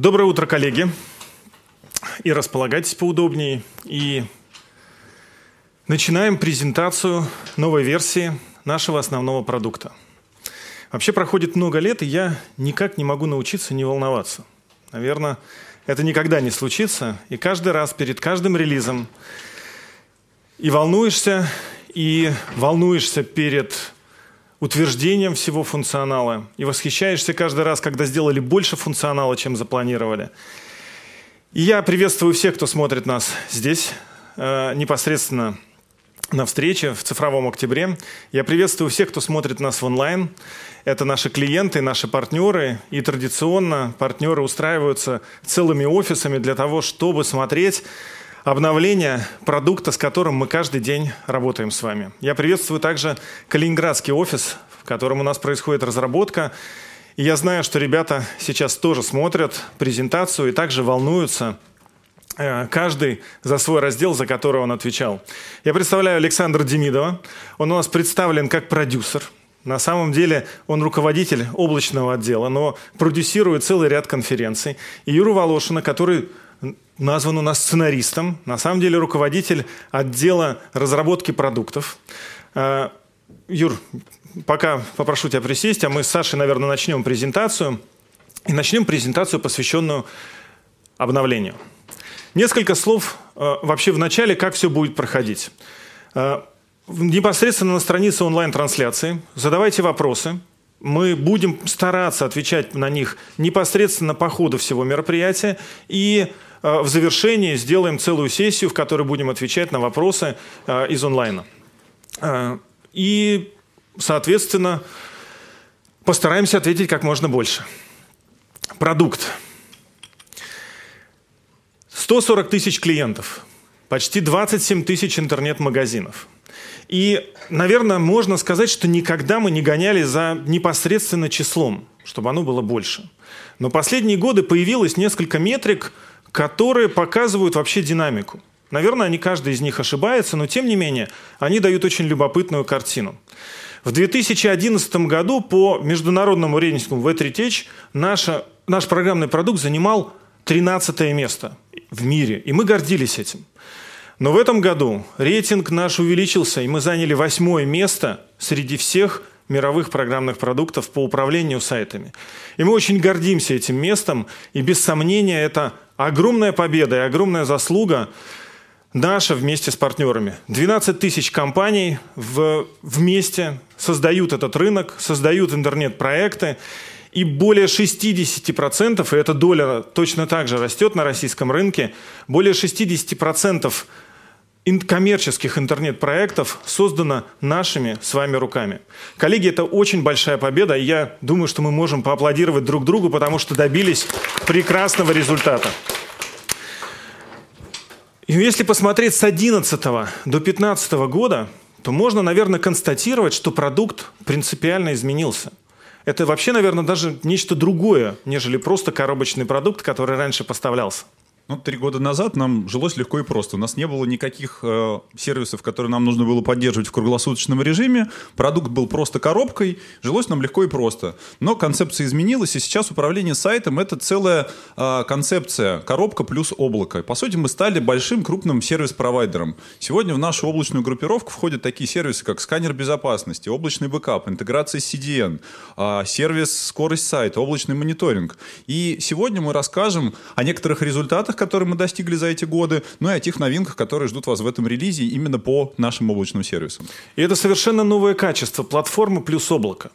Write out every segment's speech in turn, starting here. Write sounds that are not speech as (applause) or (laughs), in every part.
Доброе утро, коллеги. И располагайтесь поудобнее. И начинаем презентацию новой версии нашего основного продукта. Вообще проходит много лет, и я никак не могу научиться не волноваться. Наверное, это никогда не случится. И каждый раз перед каждым релизом и волнуешься, и волнуешься перед утверждением всего функционала и восхищаешься каждый раз, когда сделали больше функционала, чем запланировали. И я приветствую всех, кто смотрит нас здесь э, непосредственно на встрече в цифровом октябре. Я приветствую всех, кто смотрит нас в онлайн. Это наши клиенты, наши партнеры. И традиционно партнеры устраиваются целыми офисами для того, чтобы смотреть обновления продукта, с которым мы каждый день работаем с вами. Я приветствую также Калининградский офис, в котором у нас происходит разработка. И я знаю, что ребята сейчас тоже смотрят презентацию и также волнуются, э, каждый за свой раздел, за который он отвечал. Я представляю Александра Демидова. Он у нас представлен как продюсер. На самом деле он руководитель облачного отдела, но продюсирует целый ряд конференций. И Юру Волошина, который назван у нас сценаристом, на самом деле руководитель отдела разработки продуктов. А, Юр, пока попрошу тебя присесть, а мы с Сашей, наверное, начнем презентацию. И начнем презентацию, посвященную обновлению. Несколько слов а, вообще в начале, как все будет проходить. А, непосредственно на странице онлайн-трансляции задавайте вопросы, мы будем стараться отвечать на них непосредственно по ходу всего мероприятия. И Э, в завершении сделаем целую сессию, в которой будем отвечать на вопросы э, из онлайна. Э, и, соответственно, постараемся ответить как можно больше. Продукт. 140 тысяч клиентов, почти 27 тысяч интернет-магазинов. И, наверное, можно сказать, что никогда мы не гоняли за непосредственно числом, чтобы оно было больше. Но последние годы появилось несколько метрик – которые показывают вообще динамику. Наверное, они каждый из них ошибается, но тем не менее они дают очень любопытную картину. В 2011 году по международному рейтингу V3Tech наша, наш программный продукт занимал 13 место в мире, и мы гордились этим. Но в этом году рейтинг наш увеличился, и мы заняли восьмое место среди всех мировых программных продуктов по управлению сайтами. И мы очень гордимся этим местом, и без сомнения это огромная победа и огромная заслуга наша вместе с партнерами. 12 тысяч компаний в, вместе создают этот рынок, создают интернет-проекты, и более 60%, и эта доля точно так же растет на российском рынке, более 60% коммерческих интернет-проектов создано нашими с вами руками. Коллеги, это очень большая победа, и я думаю, что мы можем поаплодировать друг другу, потому что добились прекрасного результата. И если посмотреть с 11 до 15 года, то можно, наверное, констатировать, что продукт принципиально изменился. Это вообще, наверное, даже нечто другое, нежели просто коробочный продукт, который раньше поставлялся. Ну, три года назад нам жилось легко и просто. У нас не было никаких э, сервисов, которые нам нужно было поддерживать в круглосуточном режиме. Продукт был просто коробкой. Жилось нам легко и просто. Но концепция изменилась, и сейчас управление сайтом — это целая э, концепция. Коробка плюс облако. По сути, мы стали большим крупным сервис-провайдером. Сегодня в нашу облачную группировку входят такие сервисы, как сканер безопасности, облачный бэкап, интеграция с CDN, э, сервис скорость сайта, облачный мониторинг. И сегодня мы расскажем о некоторых результатах, который мы достигли за эти годы, ну и о тех новинках, которые ждут вас в этом релизе именно по нашим облачным сервисам. И это совершенно новое качество платформы плюс облако.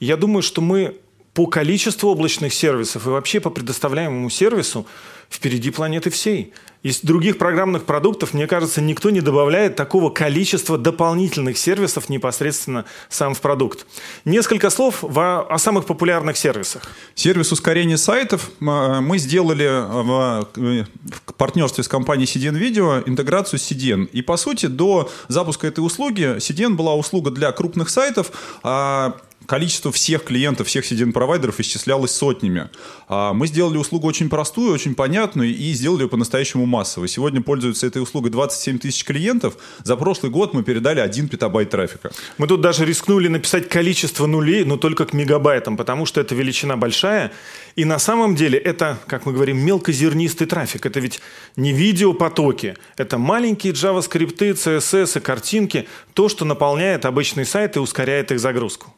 Я думаю, что мы по количеству облачных сервисов и вообще по предоставляемому сервису впереди планеты всей. Из других программных продуктов, мне кажется, никто не добавляет такого количества дополнительных сервисов непосредственно сам в продукт. Несколько слов о самых популярных сервисах. Сервис ускорения сайтов э, мы сделали в, э, в партнерстве с компанией CDN Video интеграцию с CDN. И, по сути, до запуска этой услуги CDN была услуга для крупных сайтов, а количество всех клиентов, всех CDN-провайдеров исчислялось сотнями. А мы сделали услугу очень простую, очень понятную и сделали ее по-настоящему массовой. Сегодня пользуются этой услугой 27 тысяч клиентов. За прошлый год мы передали 1 петабайт трафика. Мы тут даже рискнули написать количество нулей, но только к мегабайтам, потому что это величина большая. И на самом деле это, как мы говорим, мелкозернистый трафик. Это ведь не видеопотоки, это маленькие JavaScript, CSS и картинки, то, что наполняет обычный сайт и ускоряет их загрузку.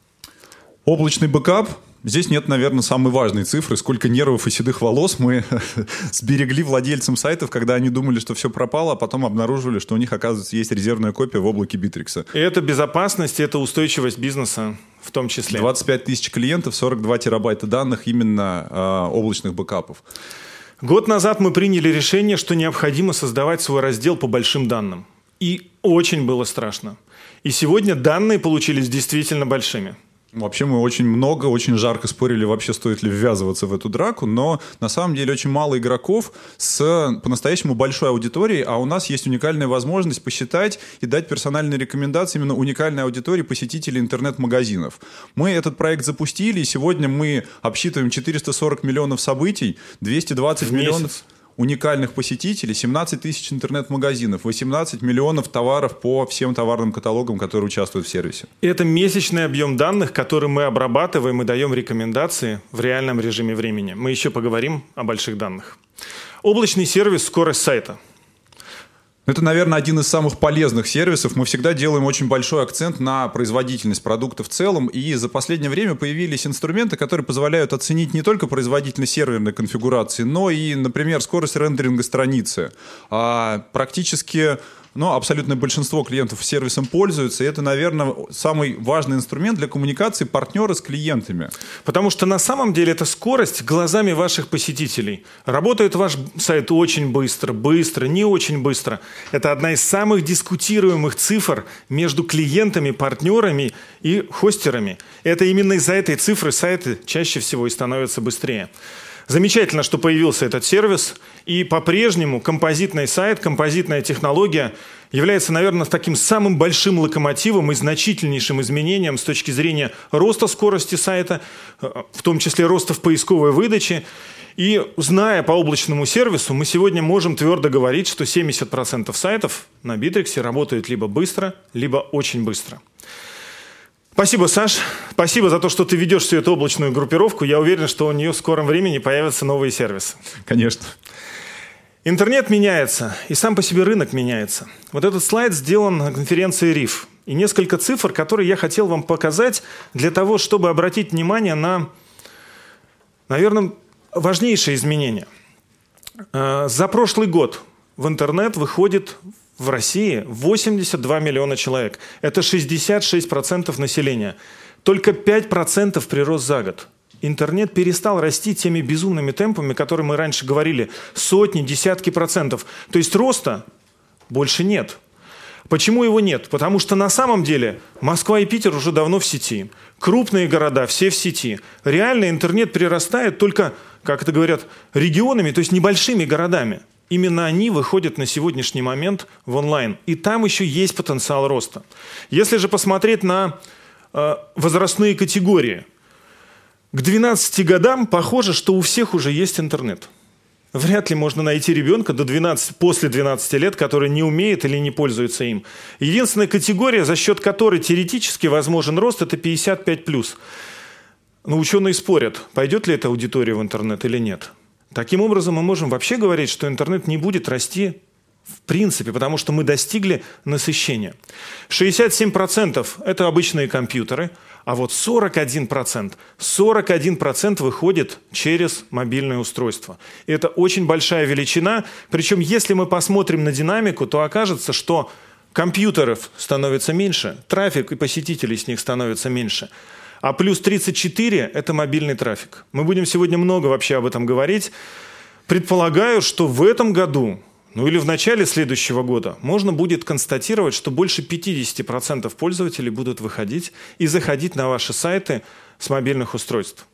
Облачный бэкап Здесь нет, наверное, самой важной цифры, сколько нервов и седых волос мы (laughs) сберегли владельцам сайтов, когда они думали, что все пропало, а потом обнаруживали, что у них, оказывается, есть резервная копия в облаке Битрикса. И это безопасность, это устойчивость бизнеса в том числе. 25 тысяч клиентов, 42 терабайта данных именно э, облачных бэкапов. Год назад мы приняли решение, что необходимо создавать свой раздел по большим данным. И очень было страшно. И сегодня данные получились действительно большими – Вообще мы очень много, очень жарко спорили вообще, стоит ли ввязываться в эту драку, но на самом деле очень мало игроков с по-настоящему большой аудиторией, а у нас есть уникальная возможность посчитать и дать персональные рекомендации именно уникальной аудитории посетителей интернет-магазинов. Мы этот проект запустили, и сегодня мы обсчитываем 440 миллионов событий, 220 в миллионов уникальных посетителей, 17 тысяч интернет-магазинов, 18 миллионов товаров по всем товарным каталогам, которые участвуют в сервисе. Это месячный объем данных, который мы обрабатываем и даем рекомендации в реальном режиме времени. Мы еще поговорим о больших данных. Облачный сервис «Скорость сайта». Это, наверное, один из самых полезных сервисов. Мы всегда делаем очень большой акцент на производительность продукта в целом. И за последнее время появились инструменты, которые позволяют оценить не только производительность серверной конфигурации, но и, например, скорость рендеринга страницы. А практически но абсолютное большинство клиентов сервисом пользуются. И это, наверное, самый важный инструмент для коммуникации партнера с клиентами. Потому что на самом деле это скорость глазами ваших посетителей. Работает ваш сайт очень быстро, быстро, не очень быстро. Это одна из самых дискутируемых цифр между клиентами, партнерами и хостерами. Это именно из-за этой цифры сайты чаще всего и становятся быстрее. Замечательно, что появился этот сервис, и по-прежнему композитный сайт, композитная технология является, наверное, таким самым большим локомотивом и значительнейшим изменением с точки зрения роста скорости сайта, в том числе роста в поисковой выдаче. И зная по облачному сервису, мы сегодня можем твердо говорить, что 70% сайтов на Битриксе работают либо быстро, либо очень быстро. Спасибо, Саш. Спасибо за то, что ты ведешь всю эту облачную группировку. Я уверен, что у нее в скором времени появятся новые сервисы. Конечно. Интернет меняется, и сам по себе рынок меняется. Вот этот слайд сделан на конференции РИФ. И несколько цифр, которые я хотел вам показать для того, чтобы обратить внимание на, наверное, важнейшие изменения. Э, за прошлый год в интернет выходит в России 82 миллиона человек. Это 66% населения. Только 5% прирост за год. Интернет перестал расти теми безумными темпами, которые мы раньше говорили. Сотни, десятки процентов. То есть роста больше нет. Почему его нет? Потому что на самом деле Москва и Питер уже давно в сети. Крупные города все в сети. Реально интернет прирастает только, как это говорят, регионами, то есть небольшими городами. Именно они выходят на сегодняшний момент в онлайн. И там еще есть потенциал роста. Если же посмотреть на э, возрастные категории, к 12 годам похоже, что у всех уже есть интернет. Вряд ли можно найти ребенка до 12, после 12 лет, который не умеет или не пользуется им. Единственная категория, за счет которой теоретически возможен рост, это 55+. Но ученые спорят, пойдет ли эта аудитория в интернет или нет. Таким образом, мы можем вообще говорить, что интернет не будет расти в принципе, потому что мы достигли насыщения. 67% – это обычные компьютеры, а вот 41%, 41% выходит через мобильное устройство. И это очень большая величина. Причем, если мы посмотрим на динамику, то окажется, что компьютеров становится меньше, трафик и посетителей с них становится меньше. А плюс 34 – это мобильный трафик. Мы будем сегодня много вообще об этом говорить. Предполагаю, что в этом году, ну или в начале следующего года, можно будет констатировать, что больше 50% пользователей будут выходить и заходить на ваши сайты с мобильных устройств.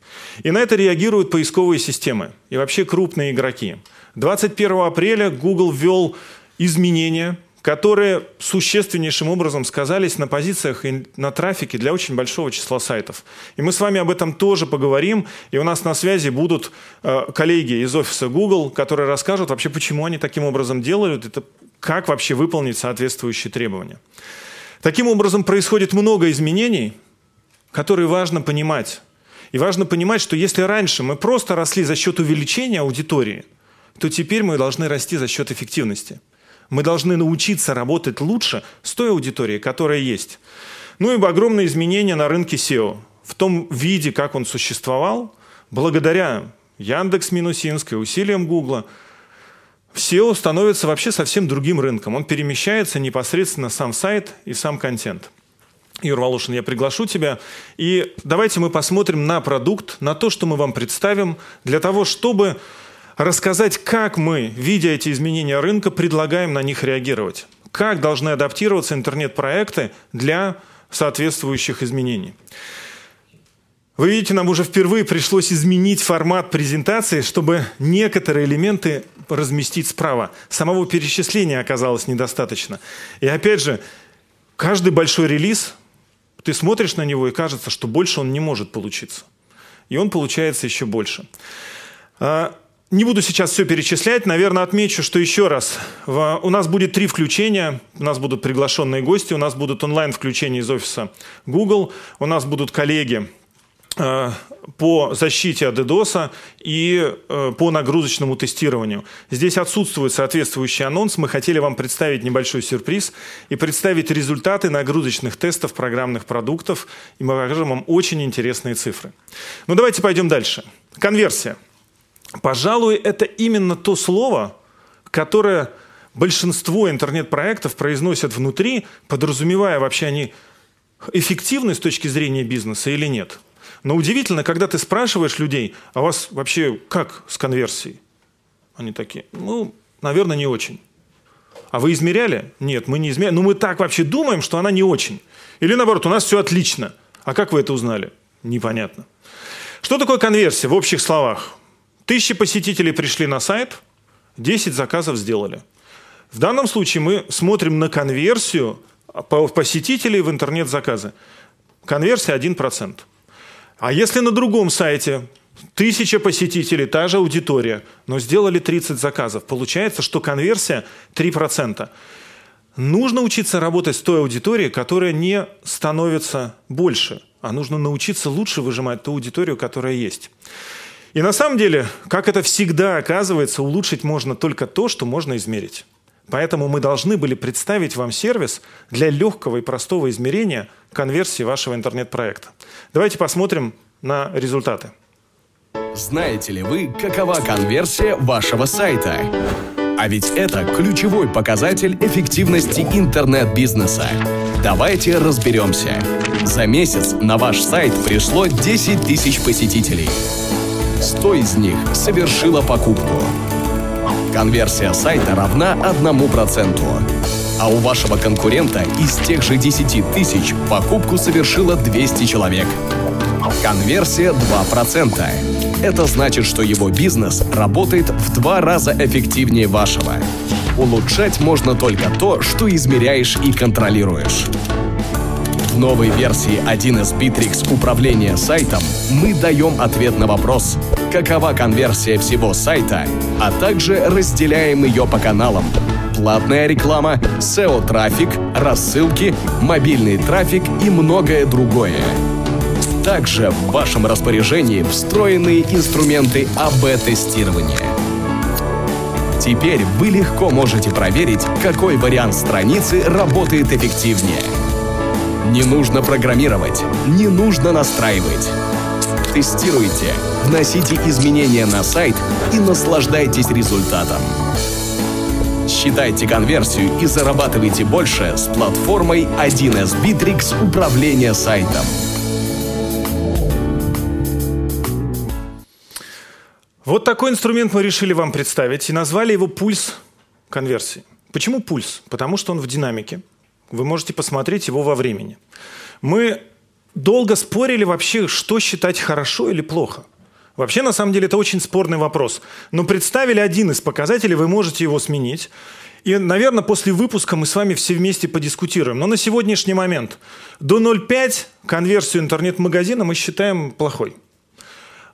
И на это реагируют поисковые системы и вообще крупные игроки. 21 апреля Google ввел изменения – которые существеннейшим образом сказались на позициях и на трафике для очень большого числа сайтов. И мы с вами об этом тоже поговорим, и у нас на связи будут э, коллеги из офиса Google, которые расскажут вообще, почему они таким образом делают, это как вообще выполнить соответствующие требования. Таким образом, происходит много изменений, которые важно понимать. И важно понимать, что если раньше мы просто росли за счет увеличения аудитории, то теперь мы должны расти за счет эффективности – мы должны научиться работать лучше с той аудиторией, которая есть. Ну и огромные изменения на рынке SEO. В том виде, как он существовал, благодаря Яндекс Минусинской, усилиям Гугла, SEO становится вообще совсем другим рынком. Он перемещается непосредственно сам сайт и сам контент. Юр Волошин, я приглашу тебя. И давайте мы посмотрим на продукт, на то, что мы вам представим, для того, чтобы рассказать, как мы, видя эти изменения рынка, предлагаем на них реагировать. Как должны адаптироваться интернет-проекты для соответствующих изменений. Вы видите, нам уже впервые пришлось изменить формат презентации, чтобы некоторые элементы разместить справа. Самого перечисления оказалось недостаточно. И опять же, каждый большой релиз, ты смотришь на него и кажется, что больше он не может получиться. И он получается еще больше. А, не буду сейчас все перечислять, наверное, отмечу, что еще раз, у нас будет три включения, у нас будут приглашенные гости, у нас будут онлайн-включения из офиса Google, у нас будут коллеги э, по защите от DDoS и э, по нагрузочному тестированию. Здесь отсутствует соответствующий анонс. Мы хотели вам представить небольшой сюрприз и представить результаты нагрузочных тестов программных продуктов. И мы покажем вам очень интересные цифры. Но ну, давайте пойдем дальше. Конверсия. Пожалуй, это именно то слово, которое большинство интернет-проектов произносят внутри, подразумевая вообще они эффективны с точки зрения бизнеса или нет. Но удивительно, когда ты спрашиваешь людей, а у вас вообще как с конверсией? Они такие, ну, наверное, не очень. А вы измеряли? Нет, мы не измеряли. ну, мы так вообще думаем, что она не очень. Или наоборот, у нас все отлично. А как вы это узнали? Непонятно. Что такое конверсия в общих словах? Тысячи посетителей пришли на сайт, 10 заказов сделали. В данном случае мы смотрим на конверсию посетителей в интернет-заказы. Конверсия 1%. А если на другом сайте тысяча посетителей, та же аудитория, но сделали 30 заказов, получается, что конверсия 3%. Нужно учиться работать с той аудиторией, которая не становится больше, а нужно научиться лучше выжимать ту аудиторию, которая есть. И на самом деле, как это всегда оказывается, улучшить можно только то, что можно измерить. Поэтому мы должны были представить вам сервис для легкого и простого измерения конверсии вашего интернет-проекта. Давайте посмотрим на результаты. Знаете ли вы, какова конверсия вашего сайта? А ведь это ключевой показатель эффективности интернет-бизнеса. Давайте разберемся. За месяц на ваш сайт пришло 10 тысяч посетителей. 100 из них совершило покупку. Конверсия сайта равна 1%. А у вашего конкурента из тех же 10 тысяч покупку совершило 200 человек. Конверсия 2%. Это значит, что его бизнес работает в два раза эффективнее вашего. Улучшать можно только то, что измеряешь и контролируешь. В новой версии 1С Bittrex управления сайтом мы даем ответ на вопрос, какова конверсия всего сайта, а также разделяем ее по каналам. Платная реклама, SEO-трафик, рассылки, мобильный трафик и многое другое. Также в вашем распоряжении встроенные инструменты АБ-тестирования. Теперь вы легко можете проверить, какой вариант страницы работает эффективнее – не нужно программировать, не нужно настраивать. Тестируйте, вносите изменения на сайт и наслаждайтесь результатом. Считайте конверсию и зарабатывайте больше с платформой 1С Bittrex управления сайтом. Вот такой инструмент мы решили вам представить и назвали его пульс конверсии. Почему пульс? Потому что он в динамике, вы можете посмотреть его во времени. Мы долго спорили вообще, что считать хорошо или плохо. Вообще, на самом деле, это очень спорный вопрос. Но представили один из показателей, вы можете его сменить. И, наверное, после выпуска мы с вами все вместе подискутируем. Но на сегодняшний момент до 0,5 конверсию интернет-магазина мы считаем плохой.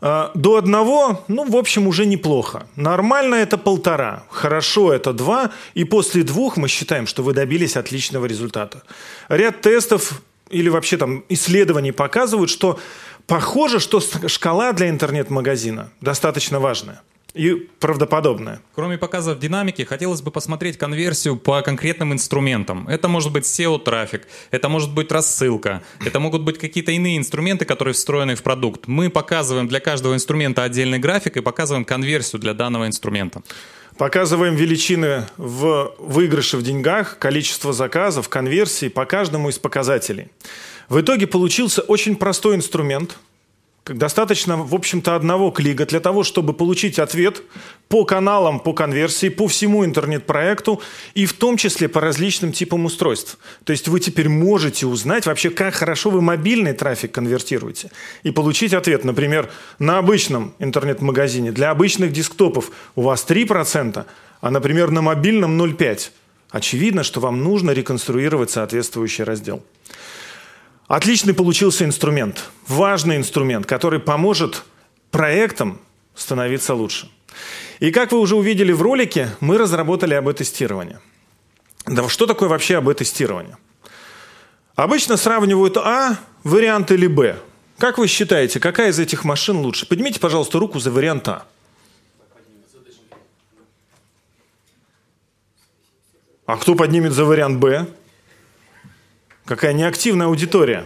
А, до одного, ну, в общем, уже неплохо. Нормально это полтора, хорошо это два, и после двух мы считаем, что вы добились отличного результата. Ряд тестов или вообще там исследований показывают, что похоже, что шкала для интернет-магазина достаточно важная и правдоподобное. Кроме показов динамики, хотелось бы посмотреть конверсию по конкретным инструментам. Это может быть SEO-трафик, это может быть рассылка, это могут быть какие-то иные инструменты, которые встроены в продукт. Мы показываем для каждого инструмента отдельный график и показываем конверсию для данного инструмента. Показываем величины в выигрыше в деньгах, количество заказов, конверсии по каждому из показателей. В итоге получился очень простой инструмент – Достаточно, в общем-то, одного клика для того, чтобы получить ответ по каналам, по конверсии, по всему интернет-проекту и в том числе по различным типам устройств. То есть вы теперь можете узнать вообще, как хорошо вы мобильный трафик конвертируете и получить ответ. Например, на обычном интернет-магазине для обычных десктопов у вас 3%, а, например, на мобильном 0,5%. Очевидно, что вам нужно реконструировать соответствующий раздел. Отличный получился инструмент, важный инструмент, который поможет проектам становиться лучше. И как вы уже увидели в ролике, мы разработали АБ-тестирование. Да что такое вообще АБ-тестирование? Обычно сравнивают А вариант или Б. Как вы считаете, какая из этих машин лучше? Поднимите, пожалуйста, руку за вариант А. А кто поднимет за вариант Б? Какая неактивная аудитория.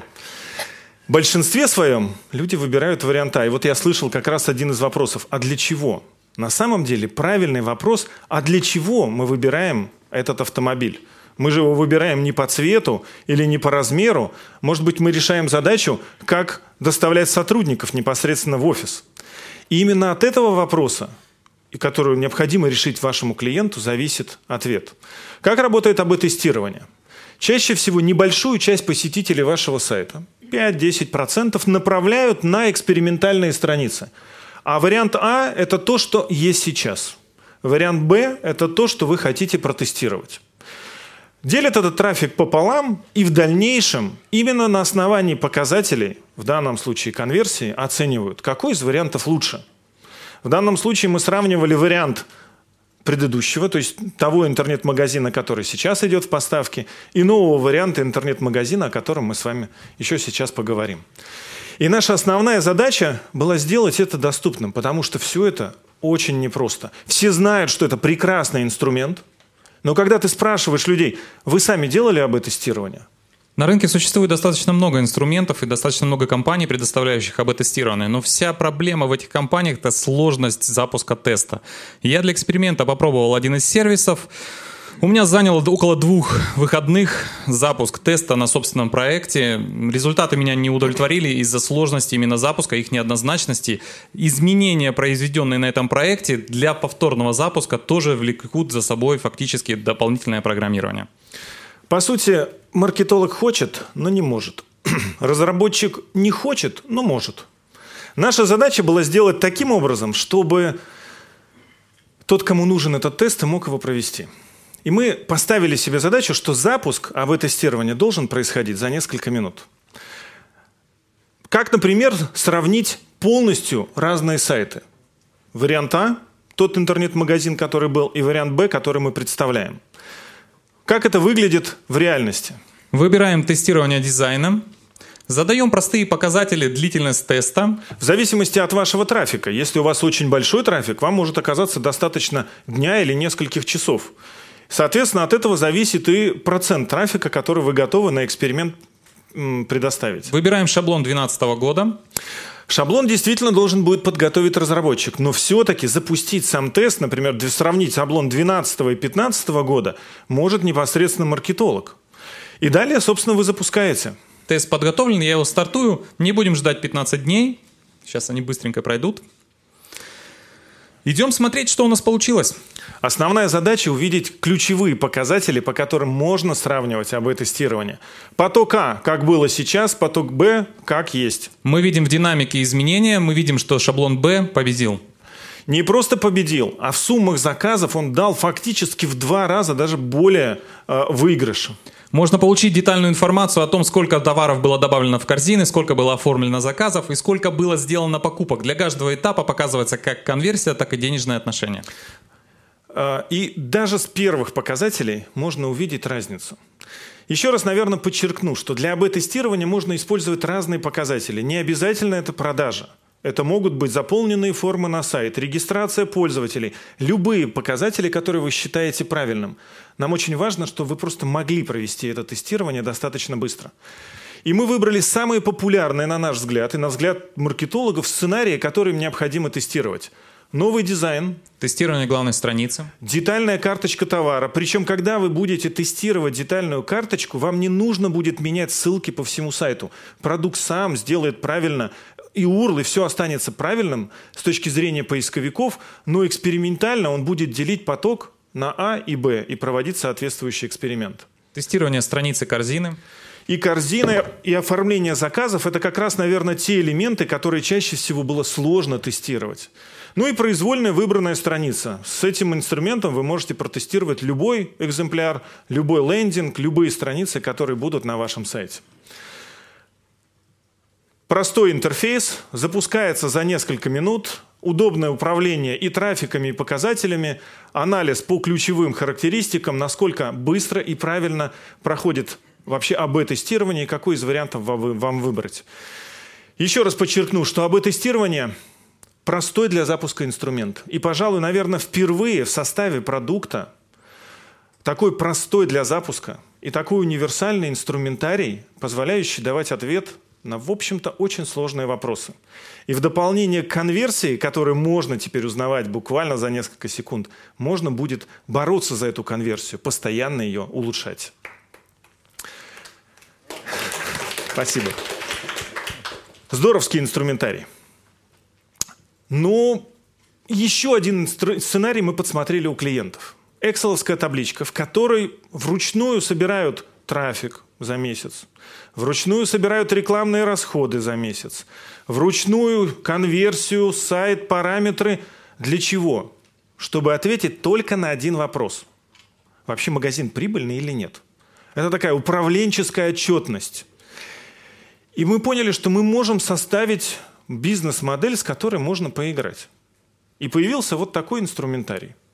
В большинстве своем люди выбирают вариант а. И вот я слышал как раз один из вопросов. А для чего? На самом деле правильный вопрос, а для чего мы выбираем этот автомобиль? Мы же его выбираем не по цвету или не по размеру. Может быть, мы решаем задачу, как доставлять сотрудников непосредственно в офис. И именно от этого вопроса, которую необходимо решить вашему клиенту, зависит ответ. Как работает АБ-тестирование? Чаще всего небольшую часть посетителей вашего сайта, 5-10%, направляют на экспериментальные страницы. А вариант А – это то, что есть сейчас. Вариант Б – это то, что вы хотите протестировать. Делят этот трафик пополам и в дальнейшем именно на основании показателей, в данном случае конверсии, оценивают, какой из вариантов лучше. В данном случае мы сравнивали вариант – предыдущего, то есть того интернет-магазина, который сейчас идет в поставке, и нового варианта интернет-магазина, о котором мы с вами еще сейчас поговорим. И наша основная задача была сделать это доступным, потому что все это очень непросто. Все знают, что это прекрасный инструмент, но когда ты спрашиваешь людей, вы сами делали об тестирование? На рынке существует достаточно много инструментов и достаточно много компаний, предоставляющих АБ-тестирование, но вся проблема в этих компаниях – это сложность запуска теста. Я для эксперимента попробовал один из сервисов, у меня заняло около двух выходных запуск теста на собственном проекте. Результаты меня не удовлетворили из-за сложности именно запуска, их неоднозначности. Изменения, произведенные на этом проекте, для повторного запуска тоже влекут за собой фактически дополнительное программирование. По сути, маркетолог хочет, но не может. (clears throat) Разработчик не хочет, но может. Наша задача была сделать таким образом, чтобы тот, кому нужен этот тест, мог его провести. И мы поставили себе задачу, что запуск АБ-тестирования должен происходить за несколько минут. Как, например, сравнить полностью разные сайты? Вариант А – тот интернет-магазин, который был, и вариант Б, который мы представляем – как это выглядит в реальности? Выбираем тестирование дизайна. Задаем простые показатели длительность теста. В зависимости от вашего трафика. Если у вас очень большой трафик, вам может оказаться достаточно дня или нескольких часов. Соответственно, от этого зависит и процент трафика, который вы готовы на эксперимент предоставить. Выбираем шаблон 2012 года. Шаблон действительно должен будет подготовить разработчик, но все-таки запустить сам тест, например, сравнить шаблон 2012 и 2015 года, может непосредственно маркетолог. И далее, собственно, вы запускаете. Тест подготовлен, я его стартую. Не будем ждать 15 дней. Сейчас они быстренько пройдут. Идем смотреть, что у нас получилось. Основная задача – увидеть ключевые показатели, по которым можно сравнивать АБ-тестирование. Поток А – как было сейчас, поток Б – как есть. Мы видим в динамике изменения, мы видим, что шаблон Б победил. Не просто победил, а в суммах заказов он дал фактически в два раза даже более э, выигрыша. Можно получить детальную информацию о том, сколько товаров было добавлено в корзины, сколько было оформлено заказов и сколько было сделано покупок. Для каждого этапа показывается как конверсия, так и денежные отношения. Э, и даже с первых показателей можно увидеть разницу. Еще раз, наверное, подчеркну, что для АБ-тестирования можно использовать разные показатели. Не обязательно это продажа. Это могут быть заполненные формы на сайт, регистрация пользователей, любые показатели, которые вы считаете правильным. Нам очень важно, чтобы вы просто могли провести это тестирование достаточно быстро. И мы выбрали самые популярные, на наш взгляд, и на взгляд маркетологов, сценарии, которые необходимо тестировать. Новый дизайн. Тестирование главной страницы. Детальная карточка товара. Причем, когда вы будете тестировать детальную карточку, вам не нужно будет менять ссылки по всему сайту. Продукт сам сделает правильно и URL, и все останется правильным с точки зрения поисковиков, но экспериментально он будет делить поток на А и Б и проводить соответствующий эксперимент. Тестирование страницы корзины. И корзины, и оформление заказов – это как раз, наверное, те элементы, которые чаще всего было сложно тестировать. Ну и произвольная выбранная страница. С этим инструментом вы можете протестировать любой экземпляр, любой лендинг, любые страницы, которые будут на вашем сайте. Простой интерфейс, запускается за несколько минут, удобное управление и трафиками, и показателями, анализ по ключевым характеристикам, насколько быстро и правильно проходит вообще АБ-тестирование какой из вариантов вам выбрать. Еще раз подчеркну, что АБ-тестирование – простой для запуска инструмент. И, пожалуй, наверное, впервые в составе продукта такой простой для запуска и такой универсальный инструментарий, позволяющий давать ответ на, в общем-то, очень сложные вопросы. И в дополнение к конверсии, которую можно теперь узнавать буквально за несколько секунд, можно будет бороться за эту конверсию, постоянно ее улучшать. Спасибо. Здоровский инструментарий. Но ну, еще один сценарий мы подсмотрели у клиентов. Экселовская табличка, в которой вручную собирают трафик за месяц, вручную собирают рекламные расходы за месяц, вручную конверсию, сайт, параметры. Для чего? Чтобы ответить только на один вопрос. Вообще магазин прибыльный или нет? Это такая управленческая отчетность. И мы поняли, что мы можем составить бизнес-модель, с которой можно поиграть. И появился вот такой инструментарий –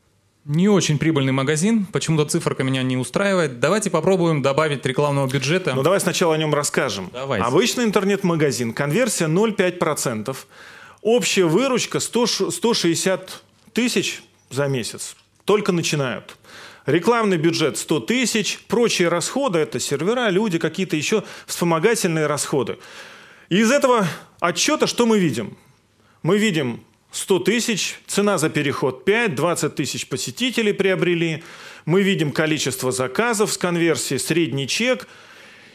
не очень прибыльный магазин, почему-то циферка меня не устраивает. Давайте попробуем добавить рекламного бюджета. Ну давай сначала о нем расскажем. Давайте. Обычный интернет-магазин, конверсия 0,5%, общая выручка 100, 160 тысяч за месяц. Только начинают. Рекламный бюджет 100 тысяч, прочие расходы – это сервера, люди, какие-то еще вспомогательные расходы. И из этого отчета что мы видим? Мы видим 100 тысяч, цена за переход 5, 20 тысяч посетителей приобрели. Мы видим количество заказов с конверсией, средний чек.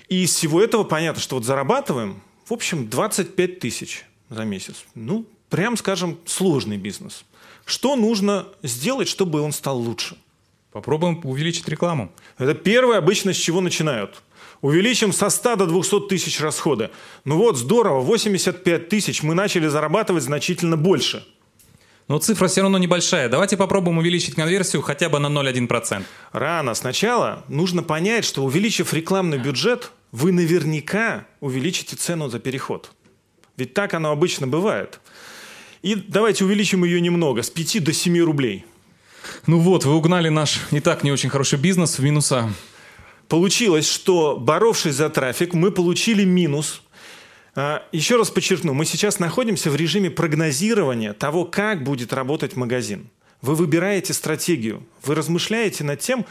И из всего этого понятно, что вот зарабатываем, в общем, 25 тысяч за месяц. Ну, прям скажем, сложный бизнес. Что нужно сделать, чтобы он стал лучше? Попробуем увеличить рекламу. Это первое обычно, с чего начинают. Увеличим со 100 до 200 тысяч расходы. Ну вот, здорово, 85 тысяч, мы начали зарабатывать значительно больше. Но цифра все равно небольшая. Давайте попробуем увеличить конверсию хотя бы на 0,1%. Рано. Сначала нужно понять, что увеличив рекламный бюджет, вы наверняка увеличите цену за переход. Ведь так оно обычно бывает. И давайте увеличим ее немного, с 5 до 7 рублей. Ну вот, вы угнали наш и так не очень хороший бизнес в минуса. Получилось, что боровшись за трафик, мы получили минус. А, еще раз подчеркну, мы сейчас находимся в режиме прогнозирования того, как будет работать магазин. Вы выбираете стратегию, вы размышляете над тем,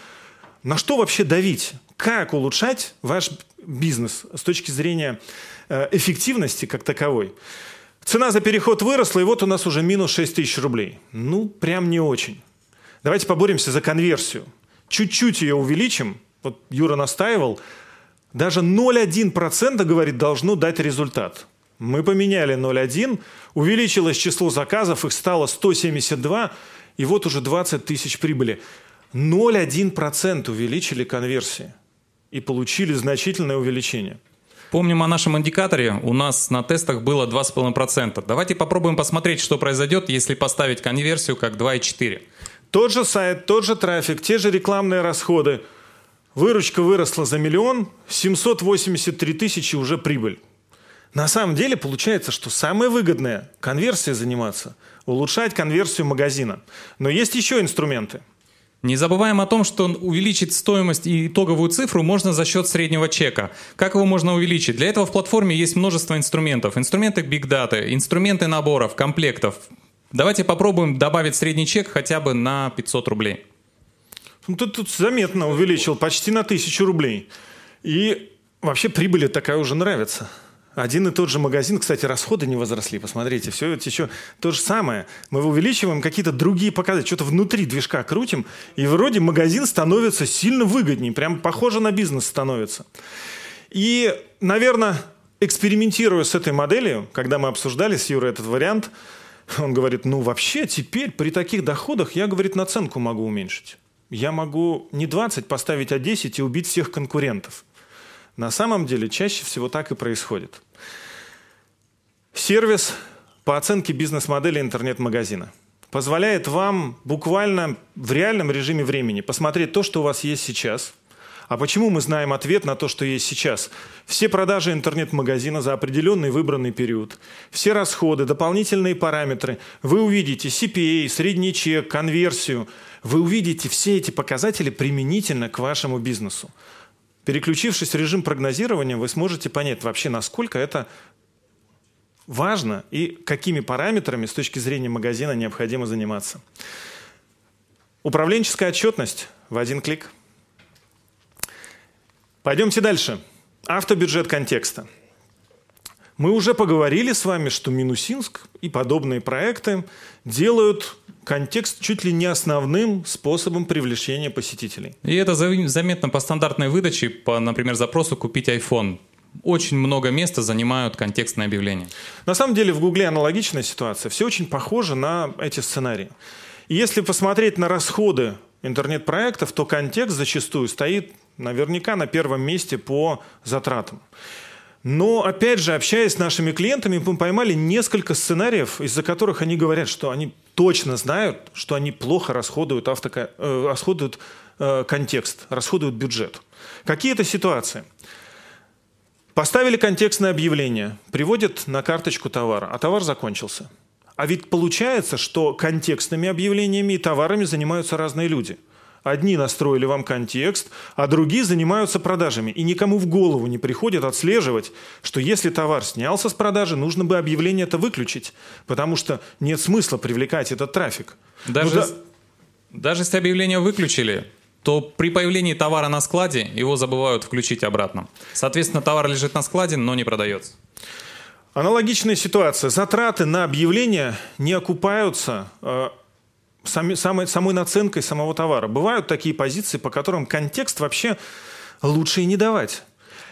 на что вообще давить, как улучшать ваш бизнес с точки зрения э, эффективности как таковой. Цена за переход выросла, и вот у нас уже минус 6 тысяч рублей. Ну, прям не очень. Давайте поборемся за конверсию. Чуть-чуть ее увеличим, вот Юра настаивал, даже 0,1% говорит, должно дать результат. Мы поменяли 0,1, увеличилось число заказов, их стало 172, и вот уже 20 тысяч прибыли. 0,1% увеличили конверсии и получили значительное увеличение. Помним о нашем индикаторе. У нас на тестах было 2,5%. Давайте попробуем посмотреть, что произойдет, если поставить конверсию как 2,4%. Тот же сайт, тот же трафик, те же рекламные расходы – Выручка выросла за миллион, 783 тысячи уже прибыль. На самом деле получается, что самое выгодное – конверсия заниматься, улучшать конверсию магазина. Но есть еще инструменты. Не забываем о том, что увеличить стоимость и итоговую цифру можно за счет среднего чека. Как его можно увеличить? Для этого в платформе есть множество инструментов. Инструменты Big Data, инструменты наборов, комплектов. Давайте попробуем добавить средний чек хотя бы на 500 рублей. Ну, Ты тут заметно увеличил, почти на тысячу рублей. И вообще прибыль такая уже нравится. Один и тот же магазин, кстати, расходы не возросли, посмотрите, все это еще то же самое. Мы увеличиваем какие-то другие показатели, что-то внутри движка крутим, и вроде магазин становится сильно выгоднее, прям похоже на бизнес становится. И, наверное, экспериментируя с этой моделью, когда мы обсуждали с Юрой этот вариант, он говорит, ну вообще теперь при таких доходах я, говорит, наценку могу уменьшить я могу не 20 поставить, а 10 и убить всех конкурентов. На самом деле чаще всего так и происходит. Сервис по оценке бизнес-модели интернет-магазина позволяет вам буквально в реальном режиме времени посмотреть то, что у вас есть сейчас. А почему мы знаем ответ на то, что есть сейчас? Все продажи интернет-магазина за определенный выбранный период, все расходы, дополнительные параметры. Вы увидите CPA, средний чек, конверсию – вы увидите все эти показатели применительно к вашему бизнесу. Переключившись в режим прогнозирования, вы сможете понять вообще, насколько это важно и какими параметрами с точки зрения магазина необходимо заниматься. Управленческая отчетность в один клик. Пойдемте дальше. Автобюджет контекста. Мы уже поговорили с вами, что Минусинск и подобные проекты делают контекст чуть ли не основным способом привлечения посетителей. И это заметно по стандартной выдаче, по, например, запросу «купить iPhone». Очень много места занимают контекстные объявления. На самом деле в Гугле аналогичная ситуация. Все очень похоже на эти сценарии. И если посмотреть на расходы интернет-проектов, то контекст зачастую стоит наверняка на первом месте по затратам. Но, опять же, общаясь с нашими клиентами, мы поймали несколько сценариев, из-за которых они говорят, что они точно знают, что они плохо расходуют, автоко... э, расходуют э, контекст, расходуют бюджет. Какие это ситуации? Поставили контекстное объявление, приводят на карточку товара, а товар закончился. А ведь получается, что контекстными объявлениями и товарами занимаются разные люди – Одни настроили вам контекст, а другие занимаются продажами. И никому в голову не приходит отслеживать, что если товар снялся с продажи, нужно бы объявление это выключить, потому что нет смысла привлекать этот трафик. Даже, ну, да... даже если объявление выключили, то при появлении товара на складе его забывают включить обратно. Соответственно, товар лежит на складе, но не продается. Аналогичная ситуация. Затраты на объявление не окупаются а сами, самой, самой наценкой самого товара. Бывают такие позиции, по которым контекст вообще лучше и не давать.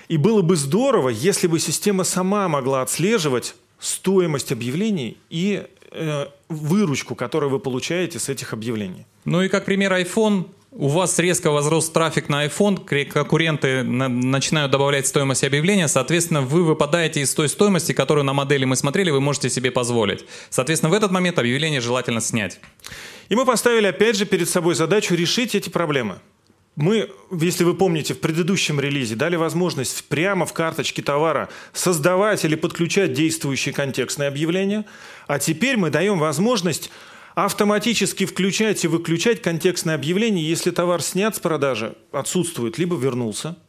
И было бы здорово, если бы система сама могла отслеживать стоимость объявлений и э, выручку, которую вы получаете с этих объявлений. Ну и как пример iPhone, у вас резко возрос трафик на iPhone, конкуренты начинают добавлять стоимость объявления, соответственно, вы выпадаете из той стоимости, которую на модели мы смотрели, вы можете себе позволить. Соответственно, в этот момент объявление желательно снять. И мы поставили опять же перед собой задачу решить эти проблемы. Мы, если вы помните, в предыдущем релизе дали возможность прямо в карточке товара создавать или подключать действующие контекстные объявления, а теперь мы даем возможность автоматически включать и выключать контекстное объявление, если товар снят с продажи, отсутствует, либо вернулся –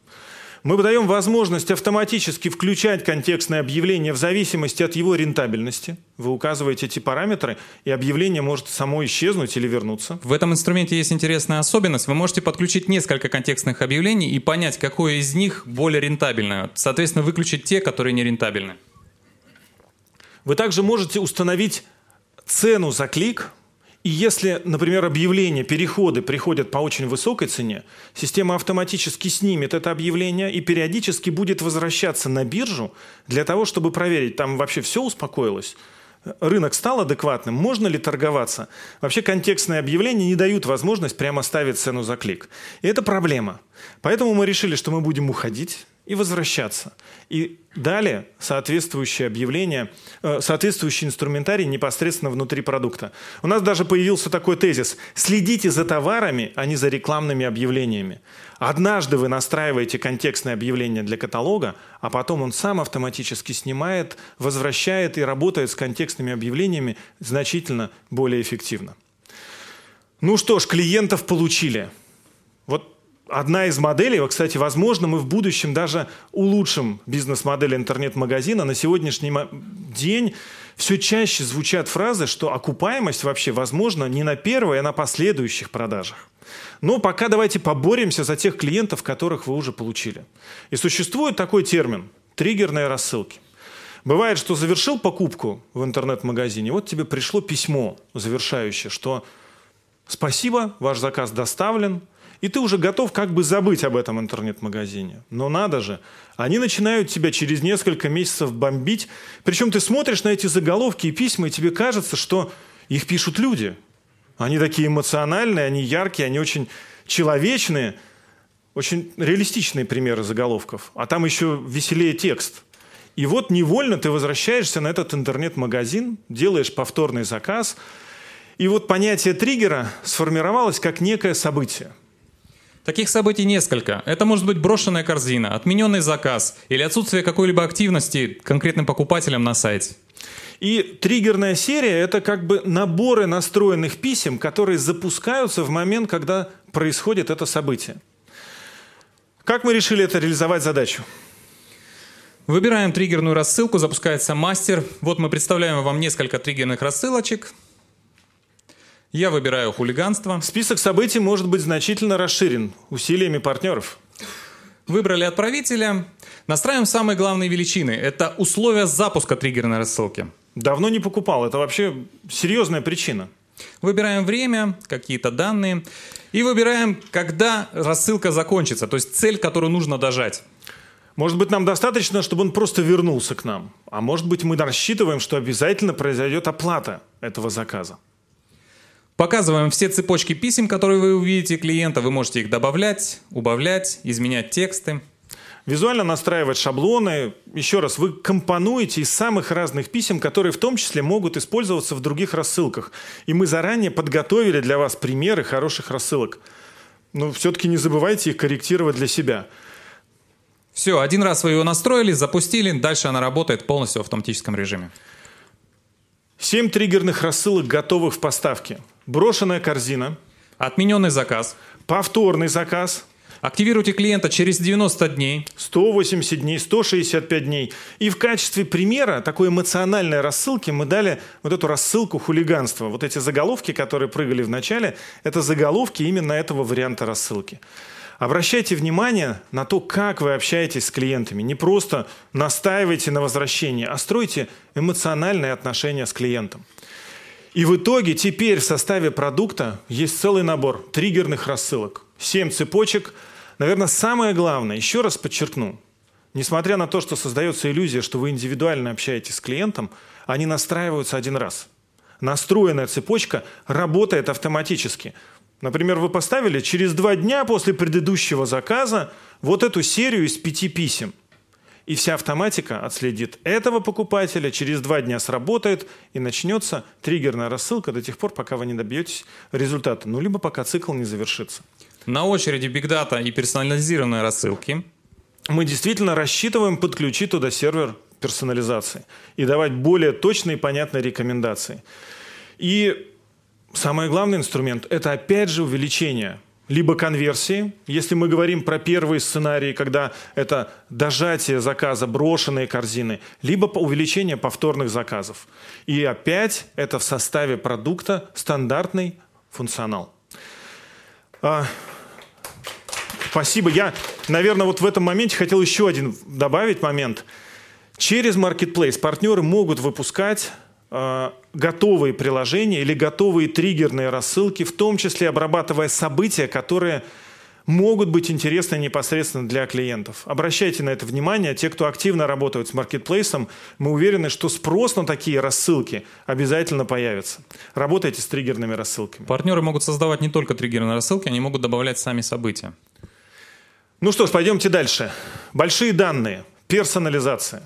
мы даем возможность автоматически включать контекстное объявление в зависимости от его рентабельности. Вы указываете эти параметры, и объявление может само исчезнуть или вернуться. В этом инструменте есть интересная особенность. Вы можете подключить несколько контекстных объявлений и понять, какое из них более рентабельное. Соответственно, выключить те, которые не рентабельны. Вы также можете установить цену за клик – и если, например, объявления, переходы приходят по очень высокой цене, система автоматически снимет это объявление и периодически будет возвращаться на биржу для того, чтобы проверить, там вообще все успокоилось, рынок стал адекватным, можно ли торговаться. Вообще контекстные объявления не дают возможность прямо ставить цену за клик. И это проблема. Поэтому мы решили, что мы будем уходить и возвращаться. И далее соответствующее объявление, э, соответствующий инструментарий непосредственно внутри продукта. У нас даже появился такой тезис «следите за товарами, а не за рекламными объявлениями». Однажды вы настраиваете контекстное объявление для каталога, а потом он сам автоматически снимает, возвращает и работает с контекстными объявлениями значительно более эффективно. Ну что ж, клиентов получили. Вот одна из моделей, кстати, возможно, мы в будущем даже улучшим бизнес-модель интернет-магазина. На сегодняшний день все чаще звучат фразы, что окупаемость вообще возможна не на первой, а на последующих продажах. Но пока давайте поборемся за тех клиентов, которых вы уже получили. И существует такой термин – триггерные рассылки. Бывает, что завершил покупку в интернет-магазине, вот тебе пришло письмо завершающее, что «Спасибо, ваш заказ доставлен», и ты уже готов как бы забыть об этом интернет-магазине. Но надо же, они начинают тебя через несколько месяцев бомбить. Причем ты смотришь на эти заголовки и письма, и тебе кажется, что их пишут люди. Они такие эмоциональные, они яркие, они очень человечные. Очень реалистичные примеры заголовков. А там еще веселее текст. И вот невольно ты возвращаешься на этот интернет-магазин, делаешь повторный заказ. И вот понятие триггера сформировалось как некое событие – Таких событий несколько. Это может быть брошенная корзина, отмененный заказ или отсутствие какой-либо активности конкретным покупателям на сайте. И триггерная серия – это как бы наборы настроенных писем, которые запускаются в момент, когда происходит это событие. Как мы решили это реализовать задачу? Выбираем триггерную рассылку, запускается мастер. Вот мы представляем вам несколько триггерных рассылочек – я выбираю хулиганство. Список событий может быть значительно расширен усилиями партнеров. Выбрали отправителя. Настраиваем самые главные величины. Это условия запуска триггерной рассылки. Давно не покупал. Это вообще серьезная причина. Выбираем время, какие-то данные. И выбираем, когда рассылка закончится. То есть цель, которую нужно дожать. Может быть, нам достаточно, чтобы он просто вернулся к нам. А может быть, мы рассчитываем, что обязательно произойдет оплата этого заказа. Показываем все цепочки писем, которые вы увидите клиента. Вы можете их добавлять, убавлять, изменять тексты. Визуально настраивать шаблоны. Еще раз, вы компонуете из самых разных писем, которые в том числе могут использоваться в других рассылках. И мы заранее подготовили для вас примеры хороших рассылок. Но все-таки не забывайте их корректировать для себя. Все, один раз вы ее настроили, запустили, дальше она работает полностью в автоматическом режиме. Семь триггерных рассылок готовых в поставке. Брошенная корзина. Отмененный заказ. Повторный заказ. Активируйте клиента через 90 дней. 180 дней, 165 дней. И в качестве примера такой эмоциональной рассылки мы дали вот эту рассылку хулиганства. Вот эти заголовки, которые прыгали в начале, это заголовки именно этого варианта рассылки. Обращайте внимание на то, как вы общаетесь с клиентами. Не просто настаивайте на возвращении, а стройте эмоциональные отношения с клиентом. И в итоге теперь в составе продукта есть целый набор триггерных рассылок. Семь цепочек. Наверное, самое главное, еще раз подчеркну, несмотря на то, что создается иллюзия, что вы индивидуально общаетесь с клиентом, они настраиваются один раз. Настроенная цепочка работает автоматически. Например, вы поставили через два дня после предыдущего заказа вот эту серию из пяти писем – и вся автоматика отследит этого покупателя, через два дня сработает и начнется триггерная рассылка до тех пор, пока вы не добьетесь результата, ну либо пока цикл не завершится. На очереди Big Data и персонализированные рассылки. Мы действительно рассчитываем подключить туда сервер персонализации и давать более точные и понятные рекомендации. И самое главное инструмент – это опять же увеличение либо конверсии. Если мы говорим про первые сценарии, когда это дожатие заказа, брошенные корзины, либо увеличение повторных заказов. И опять это в составе продукта стандартный функционал. А, спасибо. Я, наверное, вот в этом моменте хотел еще один добавить момент. Через Marketplace партнеры могут выпускать Э, готовые приложения или готовые триггерные рассылки, в том числе обрабатывая события, которые могут быть интересны непосредственно для клиентов. Обращайте на это внимание. Те, кто активно работают с маркетплейсом, мы уверены, что спрос на такие рассылки обязательно появится. Работайте с триггерными рассылками. Партнеры могут создавать не только триггерные рассылки, они могут добавлять сами события. Ну что ж, пойдемте дальше. Большие данные, персонализация.